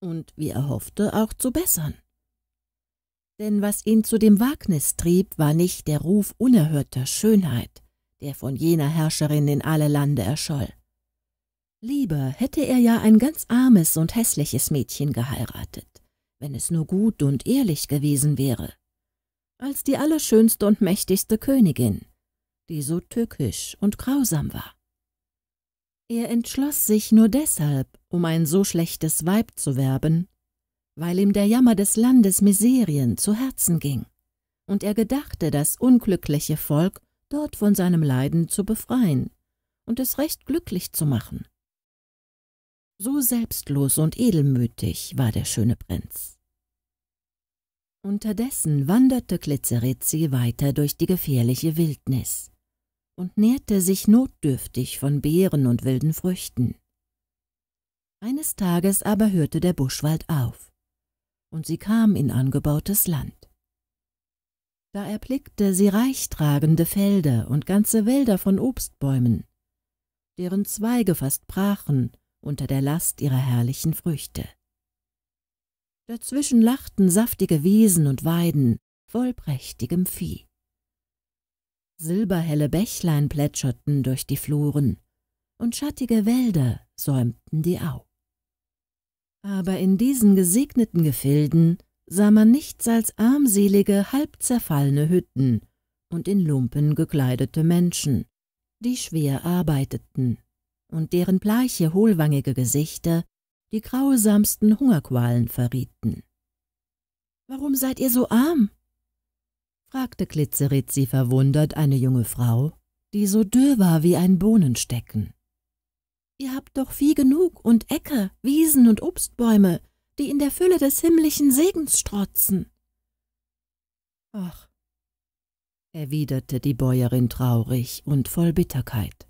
und, wie er hoffte, auch zu bessern. Denn was ihn zu dem Wagnis trieb, war nicht der Ruf unerhörter Schönheit, der von jener Herrscherin in alle Lande erscholl. Lieber hätte er ja ein ganz armes und hässliches Mädchen geheiratet, wenn es nur gut und ehrlich gewesen wäre, als die allerschönste und mächtigste Königin, die so tückisch und grausam war. Er entschloss sich nur deshalb, um ein so schlechtes Weib zu werben, weil ihm der Jammer des Landes Miserien zu Herzen ging, und er gedachte, das unglückliche Volk dort von seinem Leiden zu befreien und es recht glücklich zu machen. So selbstlos und edelmütig war der schöne Prinz. Unterdessen wanderte Glitzeritzi weiter durch die gefährliche Wildnis und nährte sich notdürftig von Beeren und wilden Früchten. Eines Tages aber hörte der Buschwald auf und sie kam in angebautes Land. Da erblickte sie reichtragende Felder und ganze Wälder von Obstbäumen, deren Zweige fast brachen unter der Last ihrer herrlichen Früchte. Dazwischen lachten saftige Wiesen und Weiden voll prächtigem Vieh. Silberhelle Bächlein plätscherten durch die Fluren, und schattige Wälder säumten die Au. Aber in diesen gesegneten Gefilden sah man nichts als armselige, halb zerfallene Hütten und in Lumpen gekleidete Menschen, die schwer arbeiteten und deren bleiche, hohlwangige Gesichter die grausamsten Hungerqualen verrieten. »Warum seid ihr so arm?« fragte Glitzeritzi verwundert eine junge Frau, die so dürr war wie ein Bohnenstecken. Ihr habt doch Vieh genug und Äcker, Wiesen und Obstbäume, die in der Fülle des himmlischen Segens strotzen. Ach, erwiderte die Bäuerin traurig und voll Bitterkeit.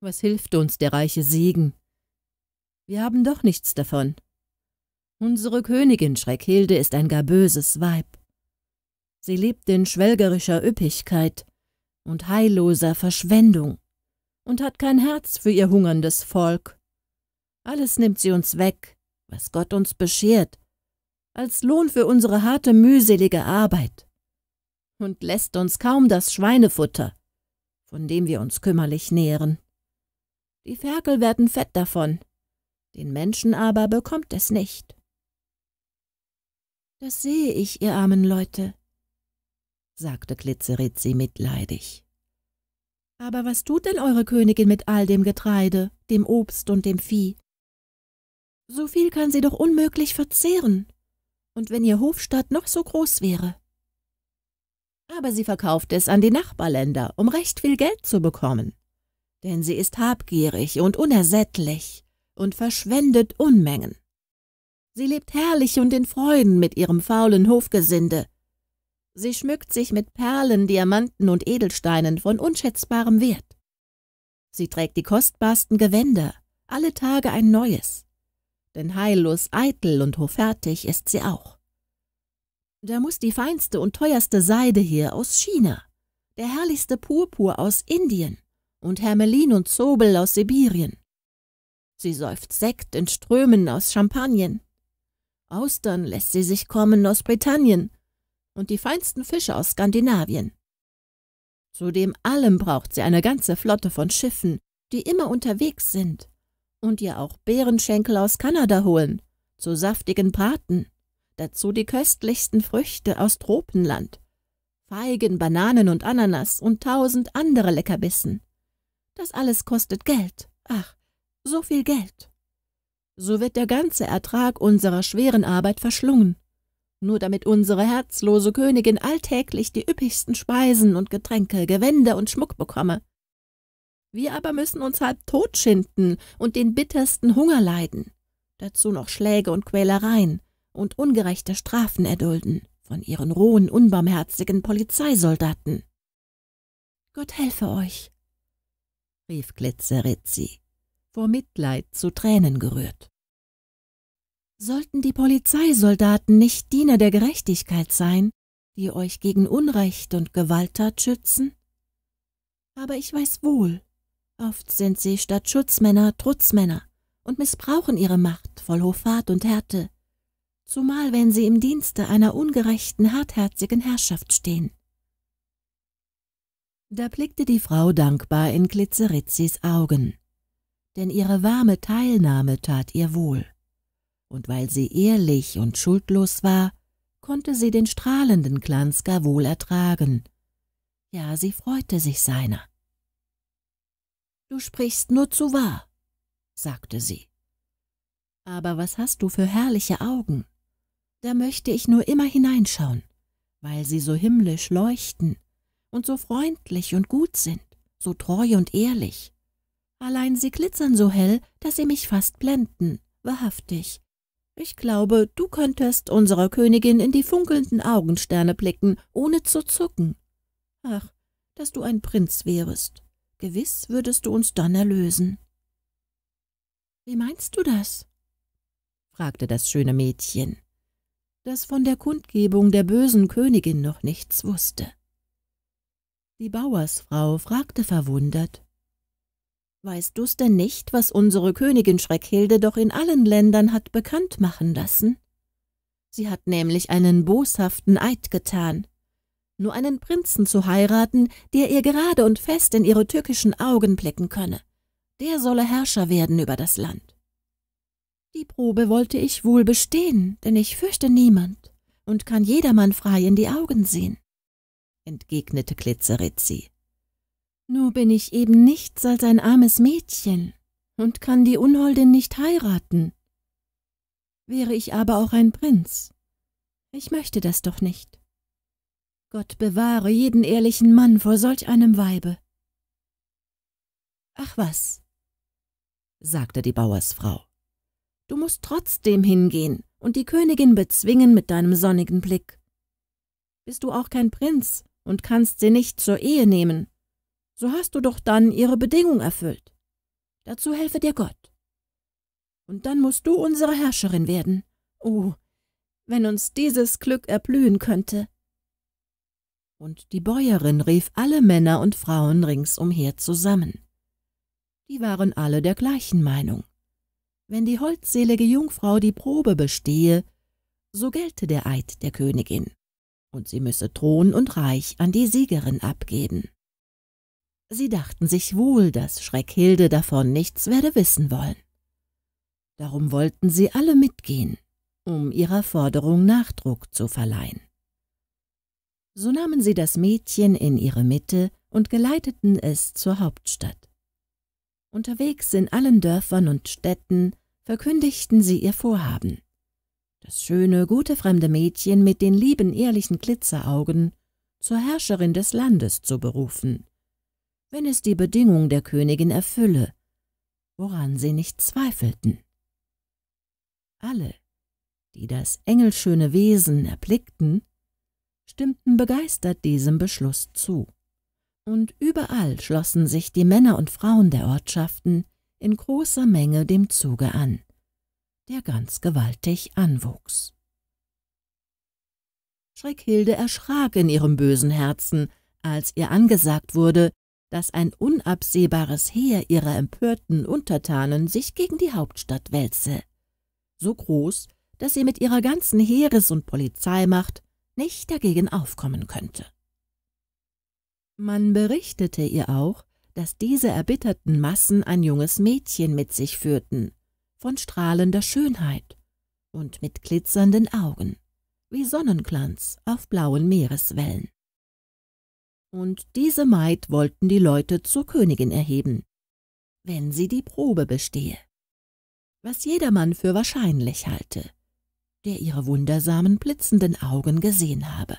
Was hilft uns der reiche Segen? Wir haben doch nichts davon. Unsere Königin Schreckhilde ist ein gar böses Weib. Sie lebt in schwelgerischer Üppigkeit und heilloser Verschwendung und hat kein Herz für ihr hungerndes Volk. Alles nimmt sie uns weg, was Gott uns beschert, als Lohn für unsere harte, mühselige Arbeit, und lässt uns kaum das Schweinefutter, von dem wir uns kümmerlich nähren. Die Ferkel werden fett davon, den Menschen aber bekommt es nicht. Das sehe ich, ihr armen Leute, sagte Glitzeritzi mitleidig. Aber was tut denn eure Königin mit all dem Getreide, dem Obst und dem Vieh? So viel kann sie doch unmöglich verzehren. Und wenn ihr Hofstadt noch so groß wäre. Aber sie verkauft es an die Nachbarländer, um recht viel Geld zu bekommen. Denn sie ist habgierig und unersättlich und verschwendet Unmengen. Sie lebt herrlich und in Freuden mit ihrem faulen Hofgesinde, Sie schmückt sich mit Perlen, Diamanten und Edelsteinen von unschätzbarem Wert. Sie trägt die kostbarsten Gewänder, alle Tage ein neues. Denn heillos, eitel und hoffärtig ist sie auch. Da muß die feinste und teuerste Seide her aus China, der herrlichste Purpur aus Indien und Hermelin und Zobel aus Sibirien. Sie säuft Sekt in Strömen aus Champagnen. Austern lässt sie sich kommen aus Britannien und die feinsten Fische aus Skandinavien. Zudem allem braucht sie eine ganze Flotte von Schiffen, die immer unterwegs sind und ihr auch Beerenschenkel aus Kanada holen, zu saftigen Braten, dazu die köstlichsten Früchte aus Tropenland, Feigen, Bananen und Ananas und tausend andere Leckerbissen. Das alles kostet Geld, ach, so viel Geld. So wird der ganze Ertrag unserer schweren Arbeit verschlungen nur damit unsere herzlose Königin alltäglich die üppigsten Speisen und Getränke, Gewänder und Schmuck bekomme. Wir aber müssen uns halb tot schinden und den bittersten Hunger leiden, dazu noch Schläge und Quälereien und ungerechte Strafen erdulden von ihren rohen, unbarmherzigen Polizeisoldaten. Gott helfe euch, rief Glitzeritzi, vor Mitleid zu Tränen gerührt. Sollten die Polizeisoldaten nicht Diener der Gerechtigkeit sein, die euch gegen Unrecht und Gewalttat schützen? Aber ich weiß wohl, oft sind sie statt Schutzmänner Trutzmänner und missbrauchen ihre Macht voll Hoffart und Härte, zumal wenn sie im Dienste einer ungerechten, hartherzigen Herrschaft stehen. Da blickte die Frau dankbar in Glitzerizzis Augen, denn ihre warme Teilnahme tat ihr wohl und weil sie ehrlich und schuldlos war, konnte sie den strahlenden Glanz gar wohl ertragen. Ja, sie freute sich seiner. Du sprichst nur zu wahr, sagte sie. Aber was hast du für herrliche Augen? Da möchte ich nur immer hineinschauen, weil sie so himmlisch leuchten und so freundlich und gut sind, so treu und ehrlich. Allein sie glitzern so hell, dass sie mich fast blenden, wahrhaftig. Ich glaube, du könntest unserer Königin in die funkelnden Augensterne blicken, ohne zu zucken. Ach, dass du ein Prinz wärest. Gewiss würdest du uns dann erlösen. Wie meinst du das? fragte das schöne Mädchen, das von der Kundgebung der bösen Königin noch nichts wusste. Die Bauersfrau fragte verwundert, Weißt du's denn nicht, was unsere Königin Schreckhilde doch in allen Ländern hat bekannt machen lassen? Sie hat nämlich einen boshaften Eid getan. Nur einen Prinzen zu heiraten, der ihr gerade und fest in ihre tückischen Augen blicken könne. Der solle Herrscher werden über das Land. Die Probe wollte ich wohl bestehen, denn ich fürchte niemand und kann jedermann frei in die Augen sehen, entgegnete Klitzeritzi. Nur bin ich eben nichts als ein armes Mädchen und kann die Unholdin nicht heiraten. Wäre ich aber auch ein Prinz. Ich möchte das doch nicht. Gott bewahre jeden ehrlichen Mann vor solch einem Weibe. Ach was, sagte die Bauersfrau. Du musst trotzdem hingehen und die Königin bezwingen mit deinem sonnigen Blick. Bist du auch kein Prinz und kannst sie nicht zur Ehe nehmen so hast du doch dann ihre Bedingung erfüllt. Dazu helfe dir Gott. Und dann musst du unsere Herrscherin werden. Oh, wenn uns dieses Glück erblühen könnte. Und die Bäuerin rief alle Männer und Frauen ringsumher zusammen. Die waren alle der gleichen Meinung. Wenn die holdselige Jungfrau die Probe bestehe, so gelte der Eid der Königin, und sie müsse Thron und Reich an die Siegerin abgeben. Sie dachten sich wohl, dass Schreckhilde davon nichts werde wissen wollen. Darum wollten sie alle mitgehen, um ihrer Forderung Nachdruck zu verleihen. So nahmen sie das Mädchen in ihre Mitte und geleiteten es zur Hauptstadt. Unterwegs in allen Dörfern und Städten verkündigten sie ihr Vorhaben. Das schöne, gute fremde Mädchen mit den lieben, ehrlichen Glitzeraugen zur Herrscherin des Landes zu berufen wenn es die Bedingung der Königin erfülle, woran sie nicht zweifelten. Alle, die das engelschöne Wesen erblickten, stimmten begeistert diesem Beschluss zu, und überall schlossen sich die Männer und Frauen der Ortschaften in großer Menge dem Zuge an, der ganz gewaltig anwuchs. Schreckhilde erschrak in ihrem bösen Herzen, als ihr angesagt wurde, dass ein unabsehbares Heer ihrer empörten Untertanen sich gegen die Hauptstadt wälze. So groß, dass sie mit ihrer ganzen Heeres- und Polizeimacht nicht dagegen aufkommen könnte. Man berichtete ihr auch, dass diese erbitterten Massen ein junges Mädchen mit sich führten, von strahlender Schönheit und mit glitzernden Augen, wie Sonnenglanz auf blauen Meereswellen und diese Maid wollten die Leute zur Königin erheben, wenn sie die Probe bestehe, was jedermann für wahrscheinlich halte, der ihre wundersamen blitzenden Augen gesehen habe.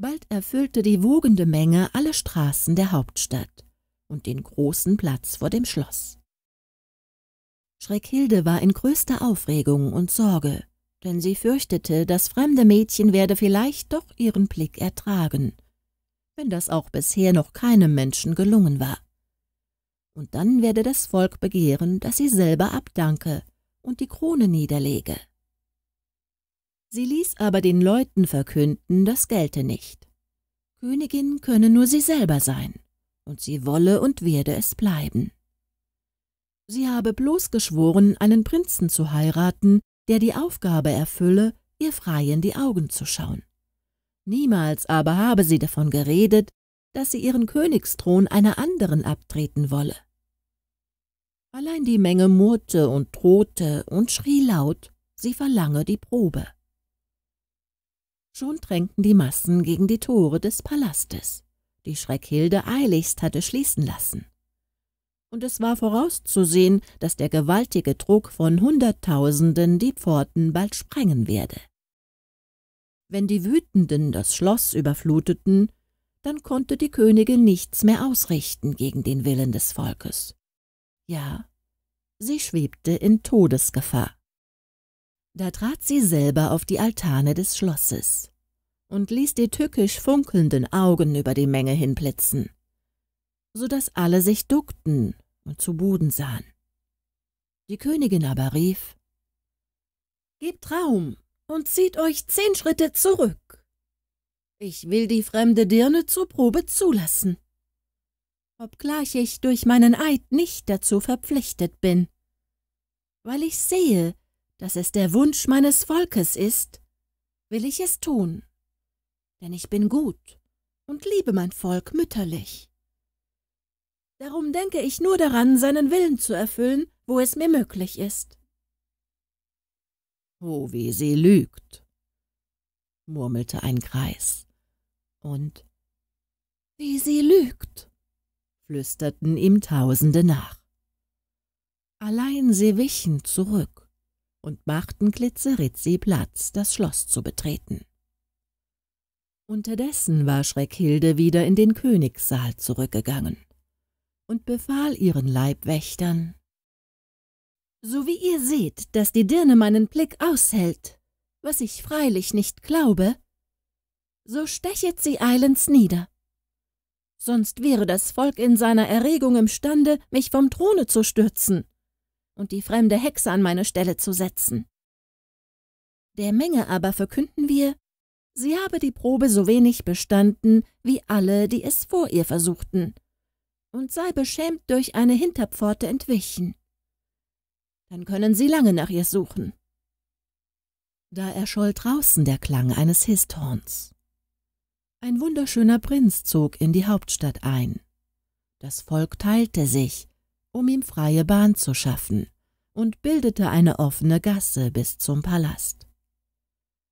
Bald erfüllte die wogende Menge alle Straßen der Hauptstadt und den großen Platz vor dem Schloss. Schreckhilde war in größter Aufregung und Sorge, denn sie fürchtete, das fremde Mädchen werde vielleicht doch ihren Blick ertragen wenn das auch bisher noch keinem Menschen gelungen war. Und dann werde das Volk begehren, dass sie selber abdanke und die Krone niederlege. Sie ließ aber den Leuten verkünden, das gelte nicht. Königin könne nur sie selber sein, und sie wolle und werde es bleiben. Sie habe bloß geschworen, einen Prinzen zu heiraten, der die Aufgabe erfülle, ihr frei in die Augen zu schauen. Niemals aber habe sie davon geredet, dass sie ihren Königsthron einer anderen abtreten wolle. Allein die Menge murrte und drohte und schrie laut, sie verlange die Probe. Schon drängten die Massen gegen die Tore des Palastes, die Schreckhilde eiligst hatte schließen lassen. Und es war vorauszusehen, dass der gewaltige Druck von Hunderttausenden die Pforten bald sprengen werde. Wenn die Wütenden das Schloss überfluteten, dann konnte die Königin nichts mehr ausrichten gegen den Willen des Volkes. Ja, sie schwebte in Todesgefahr. Da trat sie selber auf die Altane des Schlosses und ließ die tückisch funkelnden Augen über die Menge hinblitzen, so daß alle sich duckten und zu Boden sahen. Die Königin aber rief, »Gebt Raum, und zieht euch zehn Schritte zurück. Ich will die fremde Dirne zur Probe zulassen, obgleich ich durch meinen Eid nicht dazu verpflichtet bin, weil ich sehe, dass es der Wunsch meines Volkes ist, will ich es tun, denn ich bin gut und liebe mein Volk mütterlich. Darum denke ich nur daran, seinen Willen zu erfüllen, wo es mir möglich ist. Oh, wie sie lügt, murmelte ein Greis. Und wie sie lügt, flüsterten ihm Tausende nach. Allein sie wichen zurück und machten Glitzeritzi Platz, das Schloss zu betreten. Unterdessen war Schreckhilde wieder in den Königssaal zurückgegangen und befahl ihren Leibwächtern, so wie ihr seht, dass die Dirne meinen Blick aushält, was ich freilich nicht glaube, so stechet sie eilends nieder. Sonst wäre das Volk in seiner Erregung imstande, mich vom Throne zu stürzen und die fremde Hexe an meine Stelle zu setzen. Der Menge aber verkünden wir, sie habe die Probe so wenig bestanden wie alle, die es vor ihr versuchten, und sei beschämt durch eine Hinterpforte entwichen. Dann können Sie lange nach ihr suchen. Da erscholl draußen der Klang eines Histhorns. Ein wunderschöner Prinz zog in die Hauptstadt ein. Das Volk teilte sich, um ihm freie Bahn zu schaffen, und bildete eine offene Gasse bis zum Palast.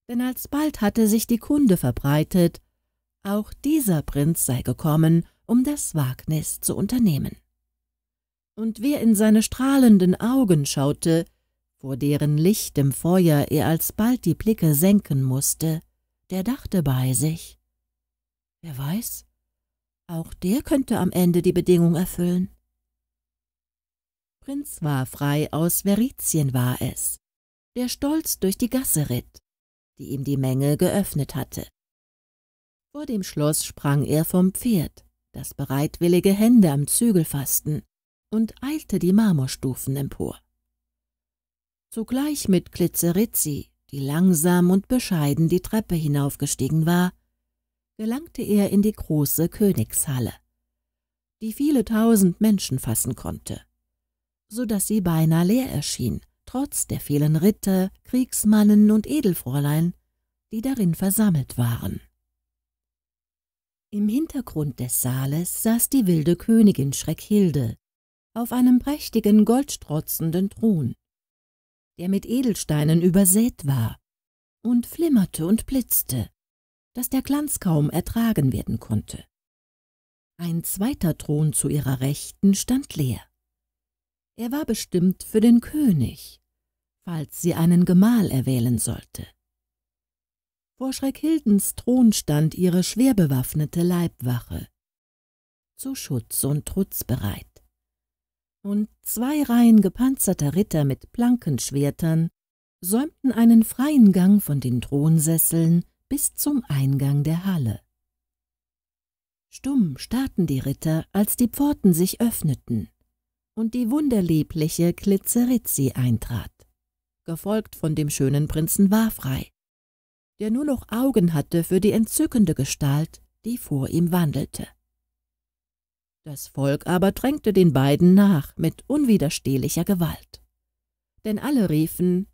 Denn alsbald hatte sich die Kunde verbreitet, auch dieser Prinz sei gekommen, um das Wagnis zu unternehmen und wer in seine strahlenden Augen schaute, vor deren lichtem Feuer er alsbald die Blicke senken mußte, der dachte bei sich, wer weiß, auch der könnte am Ende die Bedingung erfüllen. Prinz Warfrei aus Verizien war es, der stolz durch die Gasse ritt, die ihm die Menge geöffnet hatte. Vor dem Schloss sprang er vom Pferd, das bereitwillige Hände am Zügel faßten und eilte die Marmorstufen empor. Zugleich mit Klitzeritzi, die langsam und bescheiden die Treppe hinaufgestiegen war, gelangte er in die große Königshalle, die viele tausend Menschen fassen konnte, so dass sie beinahe leer erschien, trotz der vielen Ritter, Kriegsmannen und Edelfräulein, die darin versammelt waren. Im Hintergrund des Saales saß die wilde Königin Schreckhilde, auf einem prächtigen, goldstrotzenden Thron, der mit Edelsteinen übersät war und flimmerte und blitzte, dass der Glanz kaum ertragen werden konnte. Ein zweiter Thron zu ihrer Rechten stand leer. Er war bestimmt für den König, falls sie einen Gemahl erwählen sollte. Vor Schreckhildens Thron stand ihre schwer bewaffnete Leibwache, zu Schutz und Trutz bereit und zwei Reihen gepanzerter Ritter mit Plankenschwertern säumten einen freien Gang von den Thronsesseln bis zum Eingang der Halle. Stumm starrten die Ritter, als die Pforten sich öffneten und die wunderliebliche Klitzeritzi eintrat, gefolgt von dem schönen Prinzen Warfrei, der nur noch Augen hatte für die entzückende Gestalt, die vor ihm wandelte. Das Volk aber drängte den beiden nach mit unwiderstehlicher Gewalt. Denn alle riefen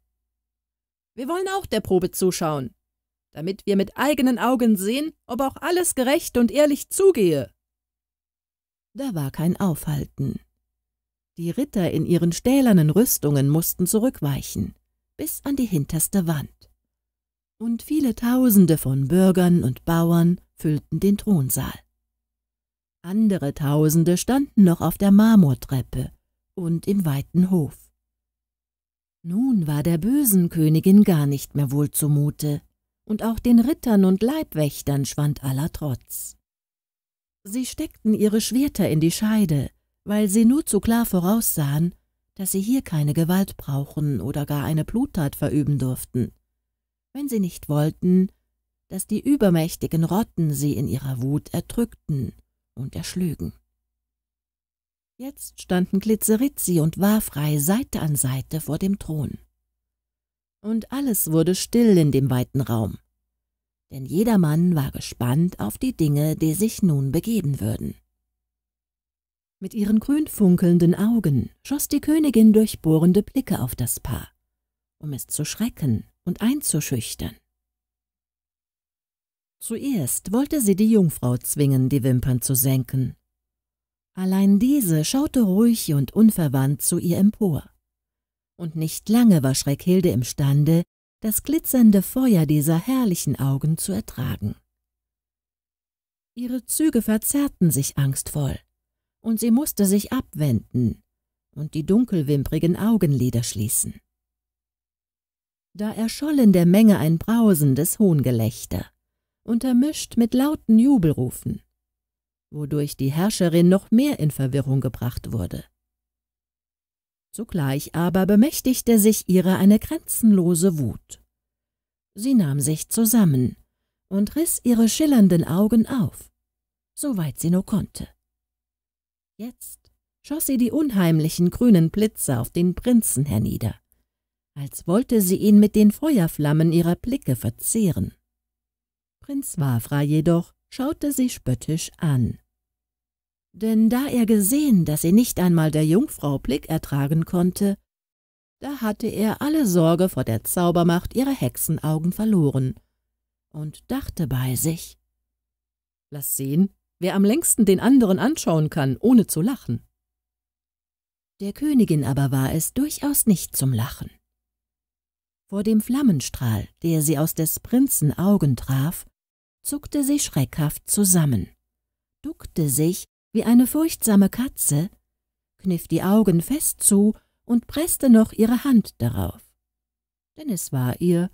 Wir wollen auch der Probe zuschauen, damit wir mit eigenen Augen sehen, ob auch alles gerecht und ehrlich zugehe. Da war kein Aufhalten. Die Ritter in ihren stählernen Rüstungen mussten zurückweichen, bis an die hinterste Wand. Und viele Tausende von Bürgern und Bauern füllten den Thronsaal. Andere Tausende standen noch auf der Marmortreppe und im weiten Hof. Nun war der bösen Königin gar nicht mehr wohl zumute, und auch den Rittern und Leibwächtern schwand aller Trotz. Sie steckten ihre Schwerter in die Scheide, weil sie nur zu klar voraussahen, dass sie hier keine Gewalt brauchen oder gar eine Bluttat verüben durften, wenn sie nicht wollten, dass die übermächtigen Rotten sie in ihrer Wut erdrückten und erschlügen. Jetzt standen Glitzeritzi und Warfrei Seite an Seite vor dem Thron. Und alles wurde still in dem weiten Raum, denn jedermann war gespannt auf die Dinge, die sich nun begeben würden. Mit ihren grünfunkelnden Augen schoss die Königin durchbohrende Blicke auf das Paar, um es zu schrecken und einzuschüchtern. Zuerst wollte sie die Jungfrau zwingen, die Wimpern zu senken. Allein diese schaute ruhig und unverwandt zu ihr empor. Und nicht lange war Schreckhilde imstande, das glitzernde Feuer dieser herrlichen Augen zu ertragen. Ihre Züge verzerrten sich angstvoll, und sie musste sich abwenden und die dunkelwimprigen Augenlider schließen. Da erscholl in der Menge ein brausendes Hohngelächter untermischt mit lauten Jubelrufen, wodurch die Herrscherin noch mehr in Verwirrung gebracht wurde. Zugleich aber bemächtigte sich ihrer eine grenzenlose Wut. Sie nahm sich zusammen und riss ihre schillernden Augen auf, soweit sie nur konnte. Jetzt schoss sie die unheimlichen grünen Blitze auf den Prinzen hernieder, als wollte sie ihn mit den Feuerflammen ihrer Blicke verzehren. Prinz Wafra jedoch schaute sie spöttisch an. Denn da er gesehen, dass sie nicht einmal der Jungfrau Blick ertragen konnte, da hatte er alle Sorge vor der Zaubermacht ihrer Hexenaugen verloren und dachte bei sich, »Lass sehen, wer am längsten den anderen anschauen kann, ohne zu lachen.« Der Königin aber war es durchaus nicht zum Lachen. Vor dem Flammenstrahl, der sie aus des Prinzen Augen traf, zuckte sie schreckhaft zusammen, duckte sich wie eine furchtsame Katze, kniff die Augen fest zu und presste noch ihre Hand darauf. Denn es war ihr,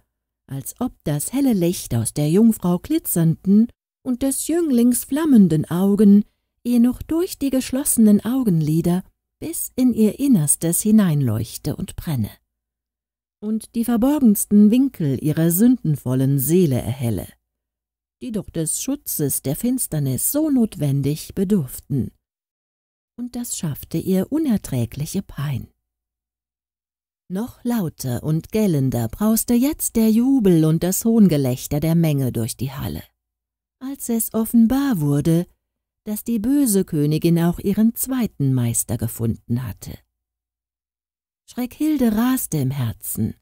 als ob das helle Licht aus der Jungfrau glitzernden und des Jünglings flammenden Augen ihr noch durch die geschlossenen Augenlider bis in ihr Innerstes hineinleuchte und brenne und die verborgensten Winkel ihrer sündenvollen Seele erhelle die doch des Schutzes der Finsternis so notwendig bedurften. Und das schaffte ihr unerträgliche Pein. Noch lauter und gellender brauste jetzt der Jubel und das Hohngelächter der Menge durch die Halle, als es offenbar wurde, dass die böse Königin auch ihren zweiten Meister gefunden hatte. Schreckhilde raste im Herzen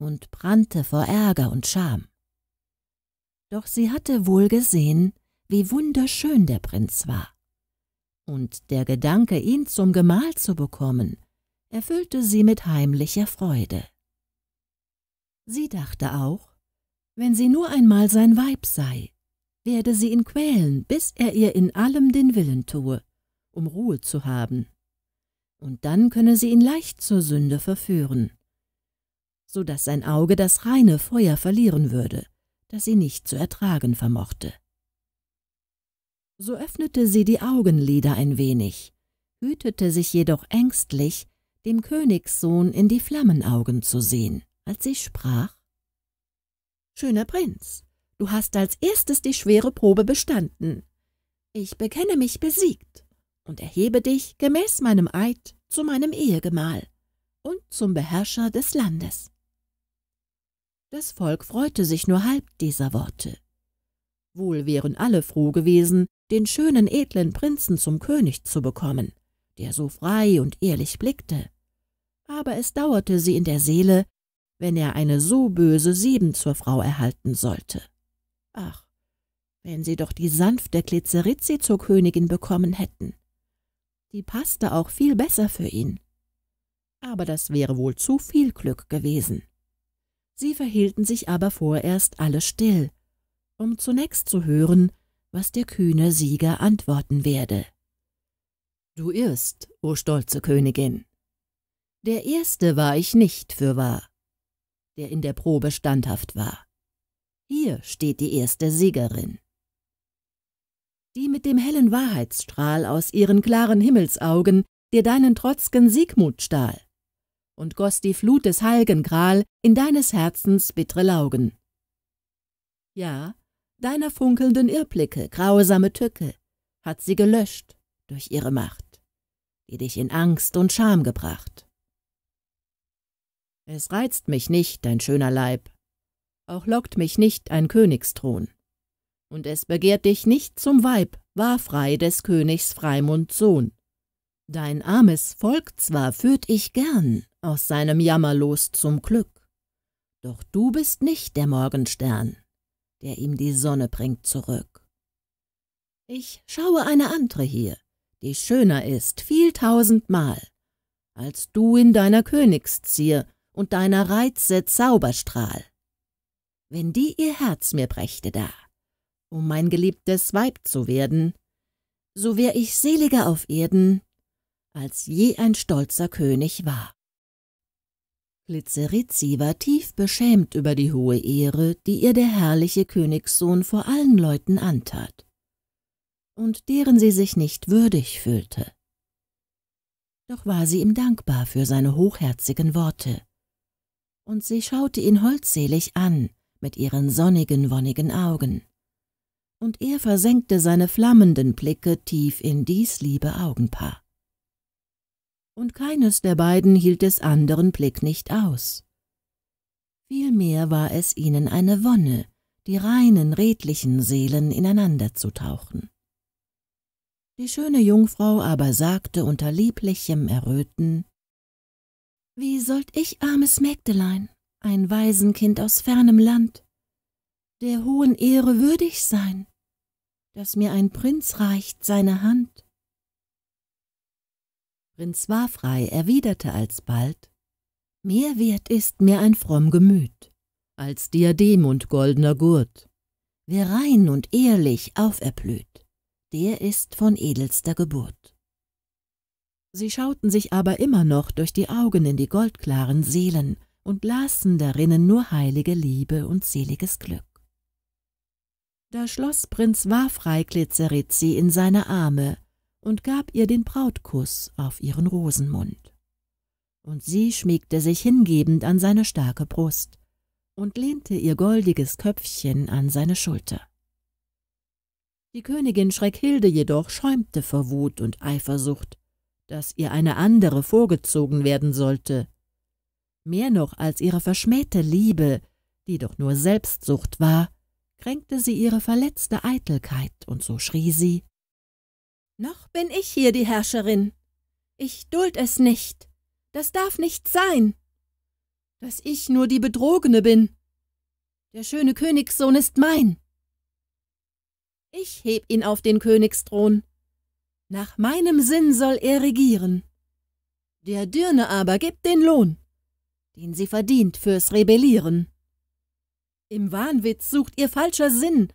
und brannte vor Ärger und Scham. Doch sie hatte wohl gesehen, wie wunderschön der Prinz war. Und der Gedanke, ihn zum Gemahl zu bekommen, erfüllte sie mit heimlicher Freude. Sie dachte auch, wenn sie nur einmal sein Weib sei, werde sie ihn quälen, bis er ihr in allem den Willen tue, um Ruhe zu haben. Und dann könne sie ihn leicht zur Sünde verführen, so daß sein Auge das reine Feuer verlieren würde das sie nicht zu ertragen vermochte. So öffnete sie die Augenlider ein wenig, hütete sich jedoch ängstlich, dem Königssohn in die Flammenaugen zu sehen, als sie sprach Schöner Prinz, du hast als erstes die schwere Probe bestanden. Ich bekenne mich besiegt und erhebe dich gemäß meinem Eid zu meinem Ehegemahl und zum Beherrscher des Landes. Das Volk freute sich nur halb dieser Worte. Wohl wären alle froh gewesen, den schönen, edlen Prinzen zum König zu bekommen, der so frei und ehrlich blickte. Aber es dauerte sie in der Seele, wenn er eine so böse Sieben zur Frau erhalten sollte. Ach, wenn sie doch die sanfte Klitzeritzi zur Königin bekommen hätten. Die passte auch viel besser für ihn. Aber das wäre wohl zu viel Glück gewesen. Sie verhielten sich aber vorerst alle still, um zunächst zu hören, was der kühne Sieger antworten werde. Du irrst, o stolze Königin. Der erste war ich nicht, für wahr, der in der Probe standhaft war. Hier steht die erste Siegerin. Die mit dem hellen Wahrheitsstrahl aus ihren klaren Himmelsaugen der deinen trotzgen Siegmut stahl und goss die Flut des heilgen Gral in deines Herzens bittre Laugen. Ja, deiner funkelnden Irrblicke grausame Tücke hat sie gelöscht durch ihre Macht, die dich in Angst und Scham gebracht. Es reizt mich nicht dein schöner Leib, auch lockt mich nicht ein Königsthron, und es begehrt dich nicht zum Weib, war frei des Königs Freimund Sohn. Dein armes Volk zwar führt ich gern, aus seinem Jammerlos zum Glück. Doch du bist nicht der Morgenstern, der ihm die Sonne bringt zurück. Ich schaue eine andere hier, die schöner ist viel tausendmal, als du in deiner Königszier und deiner Reize Zauberstrahl. Wenn die ihr Herz mir brächte da, um mein geliebtes Weib zu werden, so wär ich seliger auf Erden, als je ein stolzer König war. Blitzeritzi war tief beschämt über die hohe Ehre, die ihr der herrliche Königssohn vor allen Leuten antat und deren sie sich nicht würdig fühlte. Doch war sie ihm dankbar für seine hochherzigen Worte, und sie schaute ihn holdselig an mit ihren sonnigen, wonnigen Augen, und er versenkte seine flammenden Blicke tief in dies liebe Augenpaar und keines der beiden hielt des anderen Blick nicht aus. Vielmehr war es ihnen eine Wonne, die reinen, redlichen Seelen ineinander zu tauchen. Die schöne Jungfrau aber sagte unter lieblichem Erröten, »Wie sollt ich, armes Mägdelein, ein Waisenkind aus fernem Land, der hohen Ehre würdig sein, dass mir ein Prinz reicht seine Hand? Prinz Wafrei erwiderte alsbald, Mehr wert ist mir ein fromm Gemüt, als Diadem und goldener Gurt. Wer rein und ehrlich auferblüht, der ist von edelster Geburt.« Sie schauten sich aber immer noch durch die Augen in die goldklaren Seelen und lasen darinnen nur heilige Liebe und seliges Glück. Da schloss Prinz Wafrei Glitzeritzi in seine Arme und gab ihr den Brautkuss auf ihren Rosenmund. Und sie schmiegte sich hingebend an seine starke Brust und lehnte ihr goldiges Köpfchen an seine Schulter. Die Königin Schreckhilde jedoch schäumte vor Wut und Eifersucht, dass ihr eine andere vorgezogen werden sollte. Mehr noch als ihre verschmähte Liebe, die doch nur Selbstsucht war, kränkte sie ihre verletzte Eitelkeit, und so schrie sie noch bin ich hier die Herrscherin. Ich duld es nicht. Das darf nicht sein. Dass ich nur die Betrogene bin. Der schöne Königssohn ist mein. Ich heb ihn auf den Königsthron. Nach meinem Sinn soll er regieren. Der Dirne aber gibt den Lohn, den sie verdient fürs Rebellieren. Im Wahnwitz sucht ihr falscher Sinn,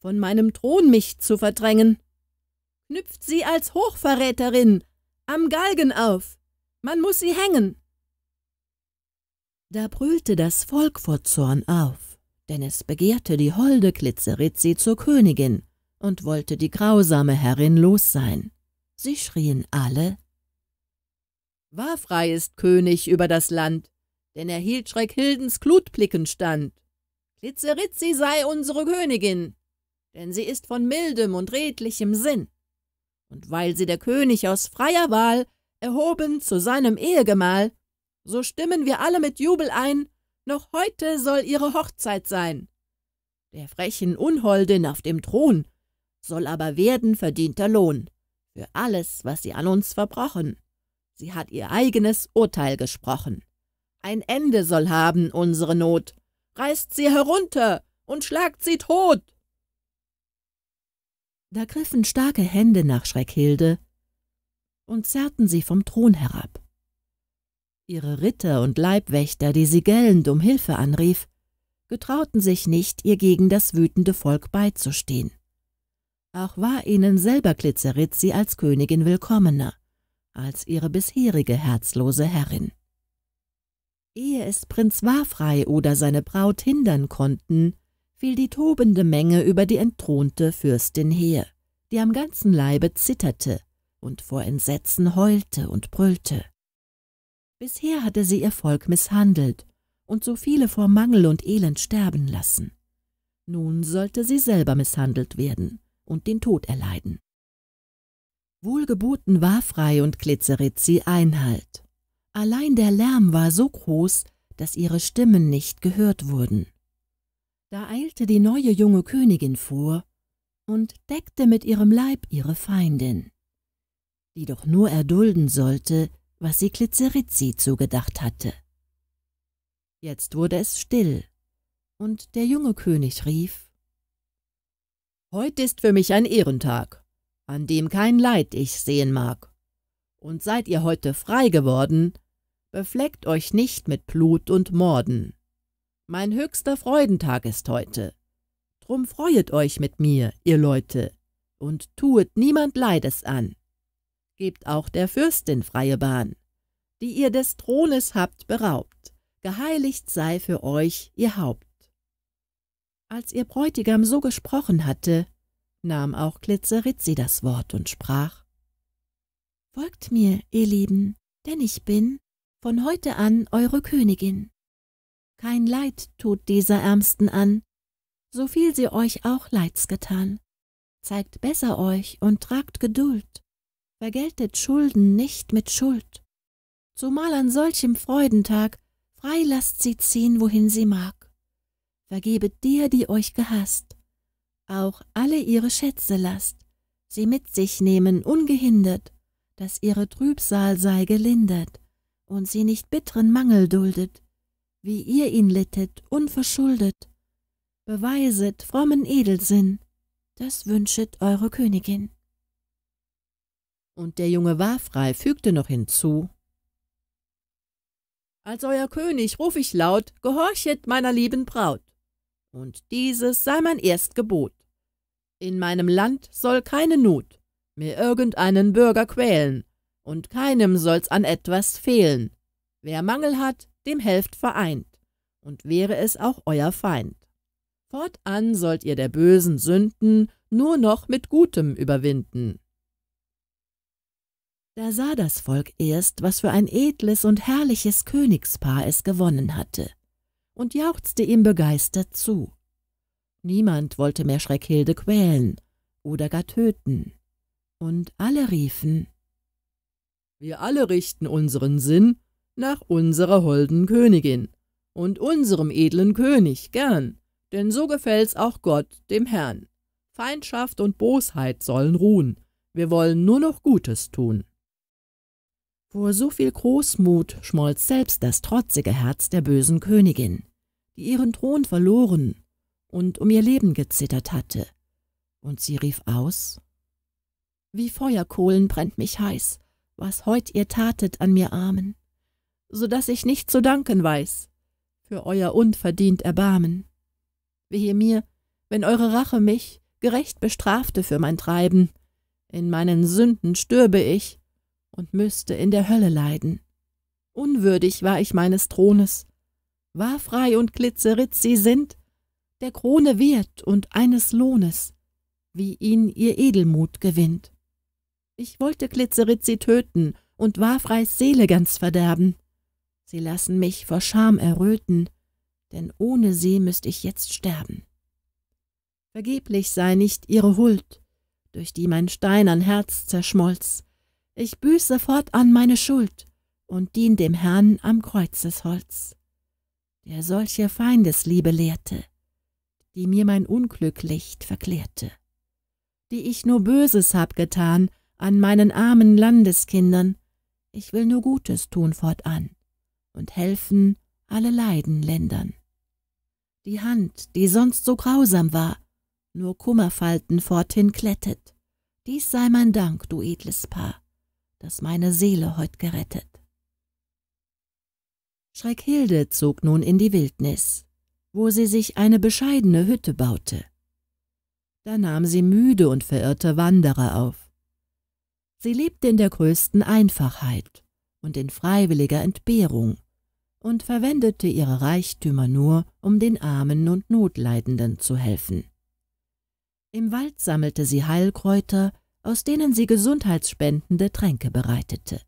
von meinem Thron mich zu verdrängen knüpft sie als Hochverräterin am Galgen auf. Man muss sie hängen. Da brüllte das Volk vor Zorn auf, denn es begehrte die holde Klitzeritzi zur Königin und wollte die grausame Herrin los sein. Sie schrien alle Wahrfrei ist König über das Land, denn er hielt Schreckhildens Glutblicken stand. Klitzeritzi sei unsere Königin, denn sie ist von mildem und redlichem Sinn und weil sie der König aus freier Wahl erhoben zu seinem Ehegemahl, so stimmen wir alle mit Jubel ein, noch heute soll ihre Hochzeit sein. Der frechen Unholdin auf dem Thron soll aber werden verdienter Lohn für alles, was sie an uns verbrochen. Sie hat ihr eigenes Urteil gesprochen. Ein Ende soll haben unsere Not. Reißt sie herunter und schlagt sie tot. Da griffen starke Hände nach Schreckhilde und zerrten sie vom Thron herab. Ihre Ritter und Leibwächter, die sie gellend um Hilfe anrief, getrauten sich nicht, ihr gegen das wütende Volk beizustehen. Auch war ihnen selber Glitzerit sie als Königin willkommener, als ihre bisherige herzlose Herrin. Ehe es Prinz Warfrei oder seine Braut hindern konnten, fiel die tobende Menge über die entthronte Fürstin her, die am ganzen Leibe zitterte und vor Entsetzen heulte und brüllte. Bisher hatte sie ihr Volk misshandelt und so viele vor Mangel und Elend sterben lassen. Nun sollte sie selber misshandelt werden und den Tod erleiden. Wohlgeboten war Frei und Klitzeritzi Einhalt. Allein der Lärm war so groß, dass ihre Stimmen nicht gehört wurden. Da eilte die neue junge Königin vor und deckte mit ihrem Leib ihre Feindin, die doch nur erdulden sollte, was sie Klitzeritzi zugedacht hatte. Jetzt wurde es still, und der junge König rief Heut ist für mich ein Ehrentag, an dem kein Leid ich sehen mag. Und seid ihr heute frei geworden, befleckt euch nicht mit Blut und Morden. Mein höchster Freudentag ist heute. Drum freuet euch mit mir, ihr Leute, und tuet niemand Leides an. Gebt auch der Fürstin freie Bahn, die ihr des Thrones habt beraubt. Geheiligt sei für euch ihr Haupt. Als ihr Bräutigam so gesprochen hatte, nahm auch Glitzeritzi das Wort und sprach Folgt mir, ihr Lieben, denn ich bin von heute an eure Königin. Kein Leid tut dieser Ärmsten an, so viel sie euch auch Leids getan. Zeigt besser euch und tragt Geduld, vergeltet Schulden nicht mit Schuld. Zumal an solchem Freudentag, frei lasst sie ziehen, wohin sie mag. Vergebet dir, die euch gehasst, auch alle ihre Schätze lasst, sie mit sich nehmen ungehindert, dass ihre Trübsal sei gelindert und sie nicht bitteren Mangel duldet, wie ihr ihn littet, unverschuldet. Beweiset frommen Edelsinn, das wünschet eure Königin. Und der junge Warfrei fügte noch hinzu, als euer König ruf ich laut, gehorchet meiner lieben Braut. Und dieses sei mein erst Gebot. In meinem Land soll keine Not mir irgendeinen Bürger quälen, und keinem soll's an etwas fehlen. Wer Mangel hat, dem helft vereint, und wäre es auch euer Feind. Fortan sollt ihr der bösen Sünden nur noch mit Gutem überwinden. Da sah das Volk erst, was für ein edles und herrliches Königspaar es gewonnen hatte, und jauchzte ihm begeistert zu. Niemand wollte mehr Schreckhilde quälen oder gar töten. Und alle riefen, Wir alle richten unseren Sinn nach unserer holden Königin und unserem edlen König gern, denn so gefällt's auch Gott, dem Herrn. Feindschaft und Bosheit sollen ruhen, wir wollen nur noch Gutes tun. Vor so viel Großmut schmolz selbst das trotzige Herz der bösen Königin, die ihren Thron verloren und um ihr Leben gezittert hatte, und sie rief aus Wie Feuerkohlen brennt mich heiß, was heut ihr tatet an mir Armen so daß ich nicht zu danken weiß für euer unverdient Erbarmen. Wehe mir, wenn eure Rache mich gerecht bestrafte für mein Treiben, in meinen Sünden stürbe ich und müsste in der Hölle leiden. Unwürdig war ich meines Thrones, war frei und glitzeritz sie sind, der Krone wert und eines Lohnes, wie ihn ihr Edelmut gewinnt. Ich wollte Glitzeritzi töten und Warfreis Seele ganz verderben, Sie lassen mich vor Scham erröten, denn ohne sie müßt ich jetzt sterben. Vergeblich sei nicht ihre Huld, durch die mein steinern Herz zerschmolz. Ich büße fortan meine Schuld und dien dem Herrn am Kreuzesholz, der solche Feindesliebe lehrte, die mir mein Unglück Licht verklärte, die ich nur Böses hab getan an meinen armen Landeskindern, ich will nur Gutes tun fortan und helfen alle Leiden ländern. Die Hand, die sonst so grausam war, nur Kummerfalten forthin klettet, dies sei mein Dank, du edles Paar, das meine Seele heut gerettet. Schreckhilde zog nun in die Wildnis, wo sie sich eine bescheidene Hütte baute. Da nahm sie müde und verirrte Wanderer auf. Sie lebte in der größten Einfachheit und in freiwilliger Entbehrung und verwendete ihre Reichtümer nur, um den Armen und Notleidenden zu helfen. Im Wald sammelte sie Heilkräuter, aus denen sie gesundheitsspendende Tränke bereitete.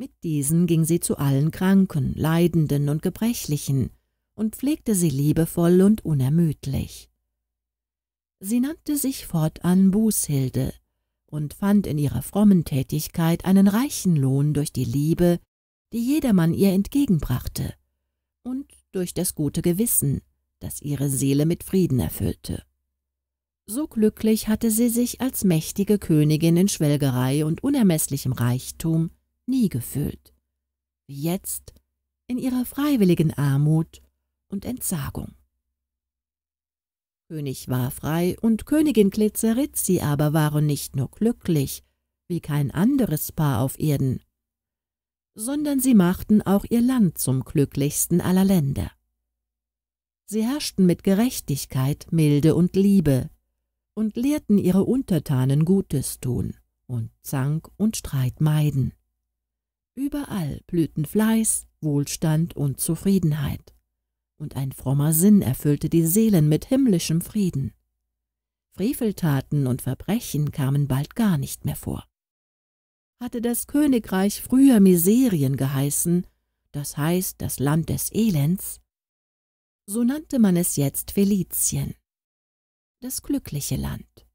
Mit diesen ging sie zu allen Kranken, Leidenden und Gebrechlichen und pflegte sie liebevoll und unermüdlich. Sie nannte sich fortan Bußhilde und fand in ihrer frommen Tätigkeit einen reichen Lohn durch die Liebe, die jedermann ihr entgegenbrachte, und durch das gute Gewissen, das ihre Seele mit Frieden erfüllte. So glücklich hatte sie sich als mächtige Königin in Schwelgerei und unermeßlichem Reichtum nie gefühlt, wie jetzt in ihrer freiwilligen Armut und Entsagung. König war frei und Königin Glitzeritzi aber waren nicht nur glücklich, wie kein anderes Paar auf Erden, sondern sie machten auch ihr Land zum glücklichsten aller Länder. Sie herrschten mit Gerechtigkeit, Milde und Liebe und lehrten ihre Untertanen Gutes tun und Zank und Streit meiden. Überall blühten Fleiß, Wohlstand und Zufriedenheit, und ein frommer Sinn erfüllte die Seelen mit himmlischem Frieden. Freveltaten und Verbrechen kamen bald gar nicht mehr vor hatte das Königreich früher Miserien geheißen, das heißt das Land des Elends, so nannte man es jetzt Felizien, das glückliche Land.